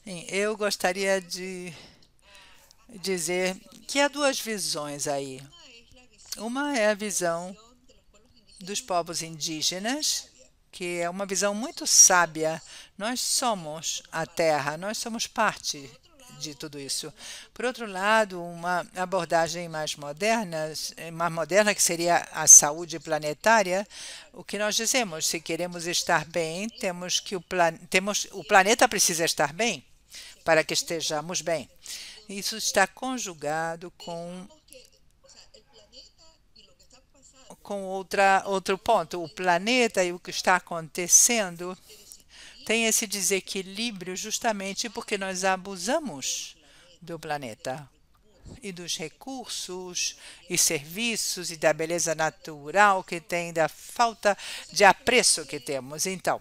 Eu gostaria de dizer que há duas visões aí. Uma é a visão dos povos indígenas, que é uma visão muito sábia. Nós somos a terra, nós somos parte de tudo isso. Por outro lado, uma abordagem mais moderna, mais moderna que seria a saúde planetária, o que nós dizemos, se queremos estar bem, temos que o, plan temos, o planeta precisa estar bem para que estejamos bem. Isso está conjugado com com outra, outro ponto. O planeta e o que está acontecendo tem esse desequilíbrio justamente porque nós abusamos do planeta e dos recursos e serviços e da beleza natural que tem, da falta de apreço que temos. Então,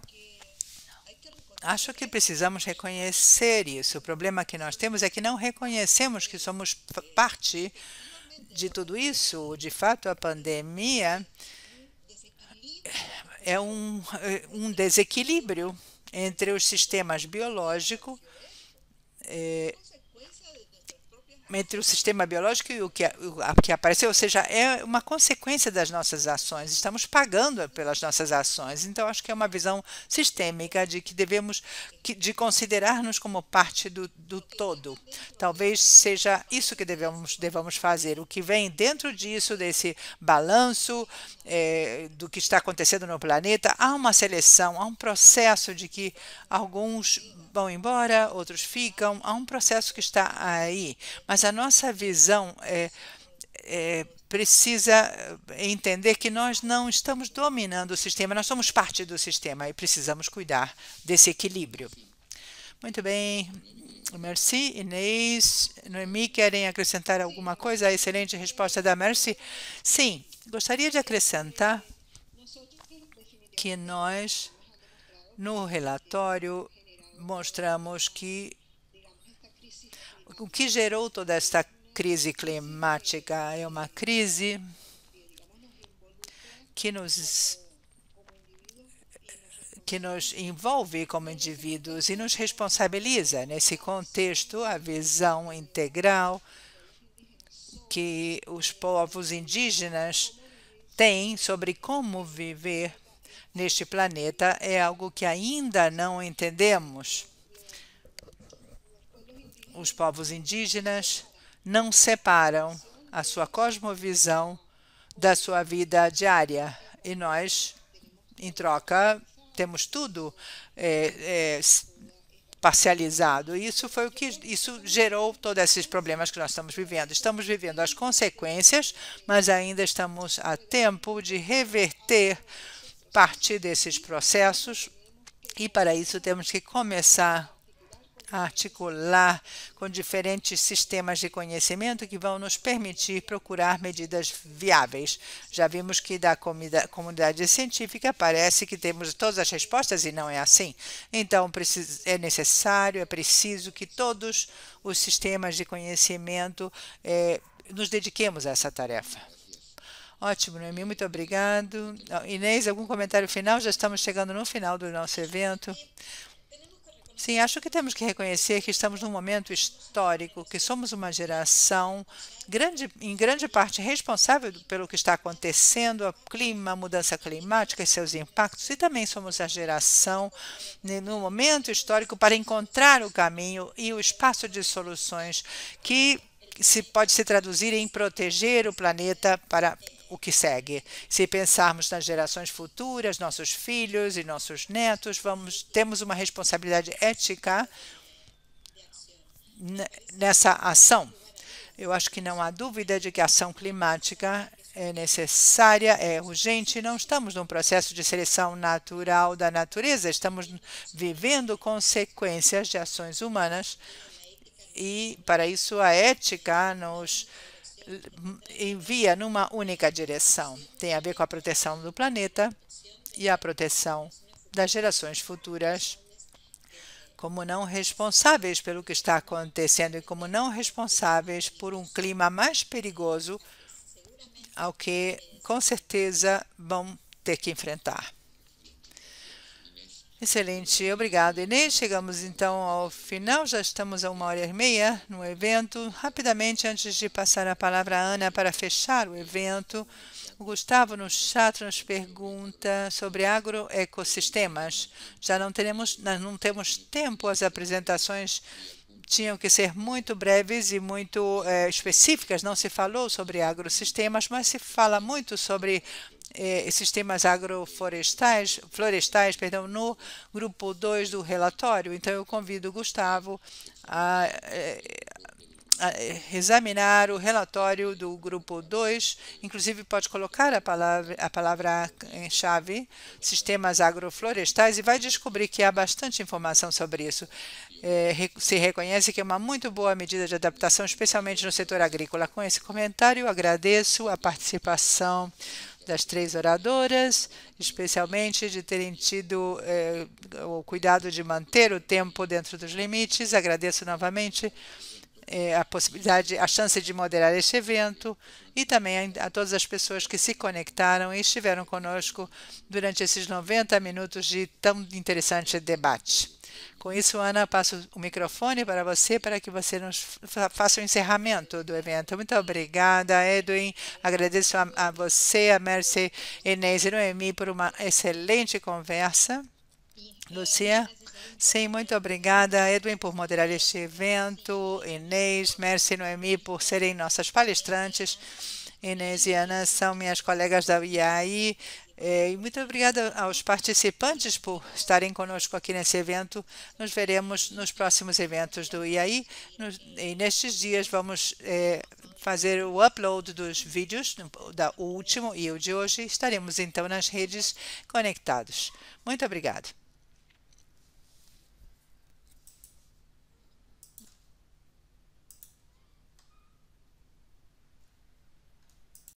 acho que precisamos reconhecer isso. O problema que nós temos é que não reconhecemos que somos parte de tudo isso. De fato, a pandemia é um, um desequilíbrio entre os sistemas biológicos. Eh, entre o sistema biológico e o que, o que apareceu, ou seja, é uma consequência das nossas ações, estamos pagando pelas nossas ações. Então, acho que é uma visão sistêmica de que devemos de considerar-nos como parte do, do todo. Talvez seja isso que devemos, devemos fazer. O que vem dentro disso, desse balanço é, do que está acontecendo no planeta, há uma seleção, há um processo de que alguns vão embora, outros ficam, há um processo que está aí. Mas mas a nossa visão é, é, precisa eh, entender que nós não estamos dominando o sistema, nós somos parte do sistema e precisamos cuidar desse equilíbrio. Muito bem. Merci, Inês, Noemi, querem acrescentar alguma coisa? A excelente resposta da Merci. Sim, gostaria de acrescentar que nós, no relatório, mostramos que o que gerou toda esta crise climática? É uma crise que nos que nos envolve como indivíduos e nos responsabiliza. Nesse contexto, a visão integral que os povos indígenas têm sobre como viver neste planeta é algo que ainda não entendemos os povos indígenas não separam a sua cosmovisão da sua vida diária. E nós, em troca, temos tudo é, é, parcializado. Isso foi o que isso gerou todos esses problemas que nós estamos vivendo. Estamos vivendo as consequências, mas ainda estamos a tempo de reverter parte desses processos. E para isso temos que começar articular com diferentes sistemas de conhecimento que vão nos permitir procurar medidas viáveis. Já vimos que da comunidade científica parece que temos todas as respostas e não é assim. Então é necessário, é preciso que todos os sistemas de conhecimento é, nos dediquemos a essa tarefa. Ótimo, Noemi, muito obrigado. Inês, algum comentário final? Já estamos chegando no final do nosso evento. Sim, acho que temos que reconhecer que estamos num momento histórico, que somos uma geração grande, em grande parte responsável pelo que está acontecendo, o clima, a mudança climática e seus impactos, e também somos a geração no né, momento histórico para encontrar o caminho e o espaço de soluções que se pode se traduzir em proteger o planeta para o que segue. Se pensarmos nas gerações futuras, nossos filhos e nossos netos, vamos, temos uma responsabilidade ética nessa ação. Eu acho que não há dúvida de que a ação climática é necessária, é urgente. Não estamos num processo de seleção natural da natureza, estamos vivendo consequências de ações humanas. E, para isso, a ética nos envia numa única direção. Tem a ver com a proteção do planeta e a proteção das gerações futuras como não responsáveis pelo que está acontecendo e como não responsáveis por um clima mais perigoso ao que com certeza vão ter que enfrentar. Excelente, obrigado, Inês. Chegamos então ao final, já estamos a uma hora e meia no evento. Rapidamente, antes de passar a palavra à Ana para fechar o evento, o Gustavo no chat nos pergunta sobre agroecossistemas. Já não, teremos, não temos tempo, as apresentações tinham que ser muito breves e muito é, específicas. Não se falou sobre agrosistemas, mas se fala muito sobre é, eh, sistemas agroflorestais florestais, perdão, no grupo 2 do relatório. Então, eu convido o Gustavo a, eh, a examinar o relatório do grupo 2, inclusive pode colocar a palavra, a palavra em chave, sistemas agroflorestais, e vai descobrir que há bastante informação sobre isso. É, se reconhece que é uma muito boa medida de adaptação, especialmente no setor agrícola. Com esse comentário, agradeço a participação das três oradoras, especialmente de terem tido eh, o cuidado de manter o tempo dentro dos limites. Agradeço novamente eh, a possibilidade, a chance de moderar este evento e também a, a todas as pessoas que se conectaram e estiveram conosco durante esses 90 minutos de tão interessante debate. Com isso, Ana, passo o microfone para você para que você nos faça o encerramento do evento. Muito obrigada, Edwin. Agradeço a, a você, a Mercy, Inês e Noemi por uma excelente conversa. Lucia? Sim, muito obrigada, Edwin, por moderar este evento, Inês, Mercy e Noemi por serem nossas palestrantes. Inês e Ana são minhas colegas da IAI é, e muito obrigada aos participantes por estarem conosco aqui nesse evento. Nos veremos nos próximos eventos do IAI. Nos, e nestes dias vamos é, fazer o upload dos vídeos, da, o último e o de hoje. Estaremos então nas redes conectados. Muito obrigada.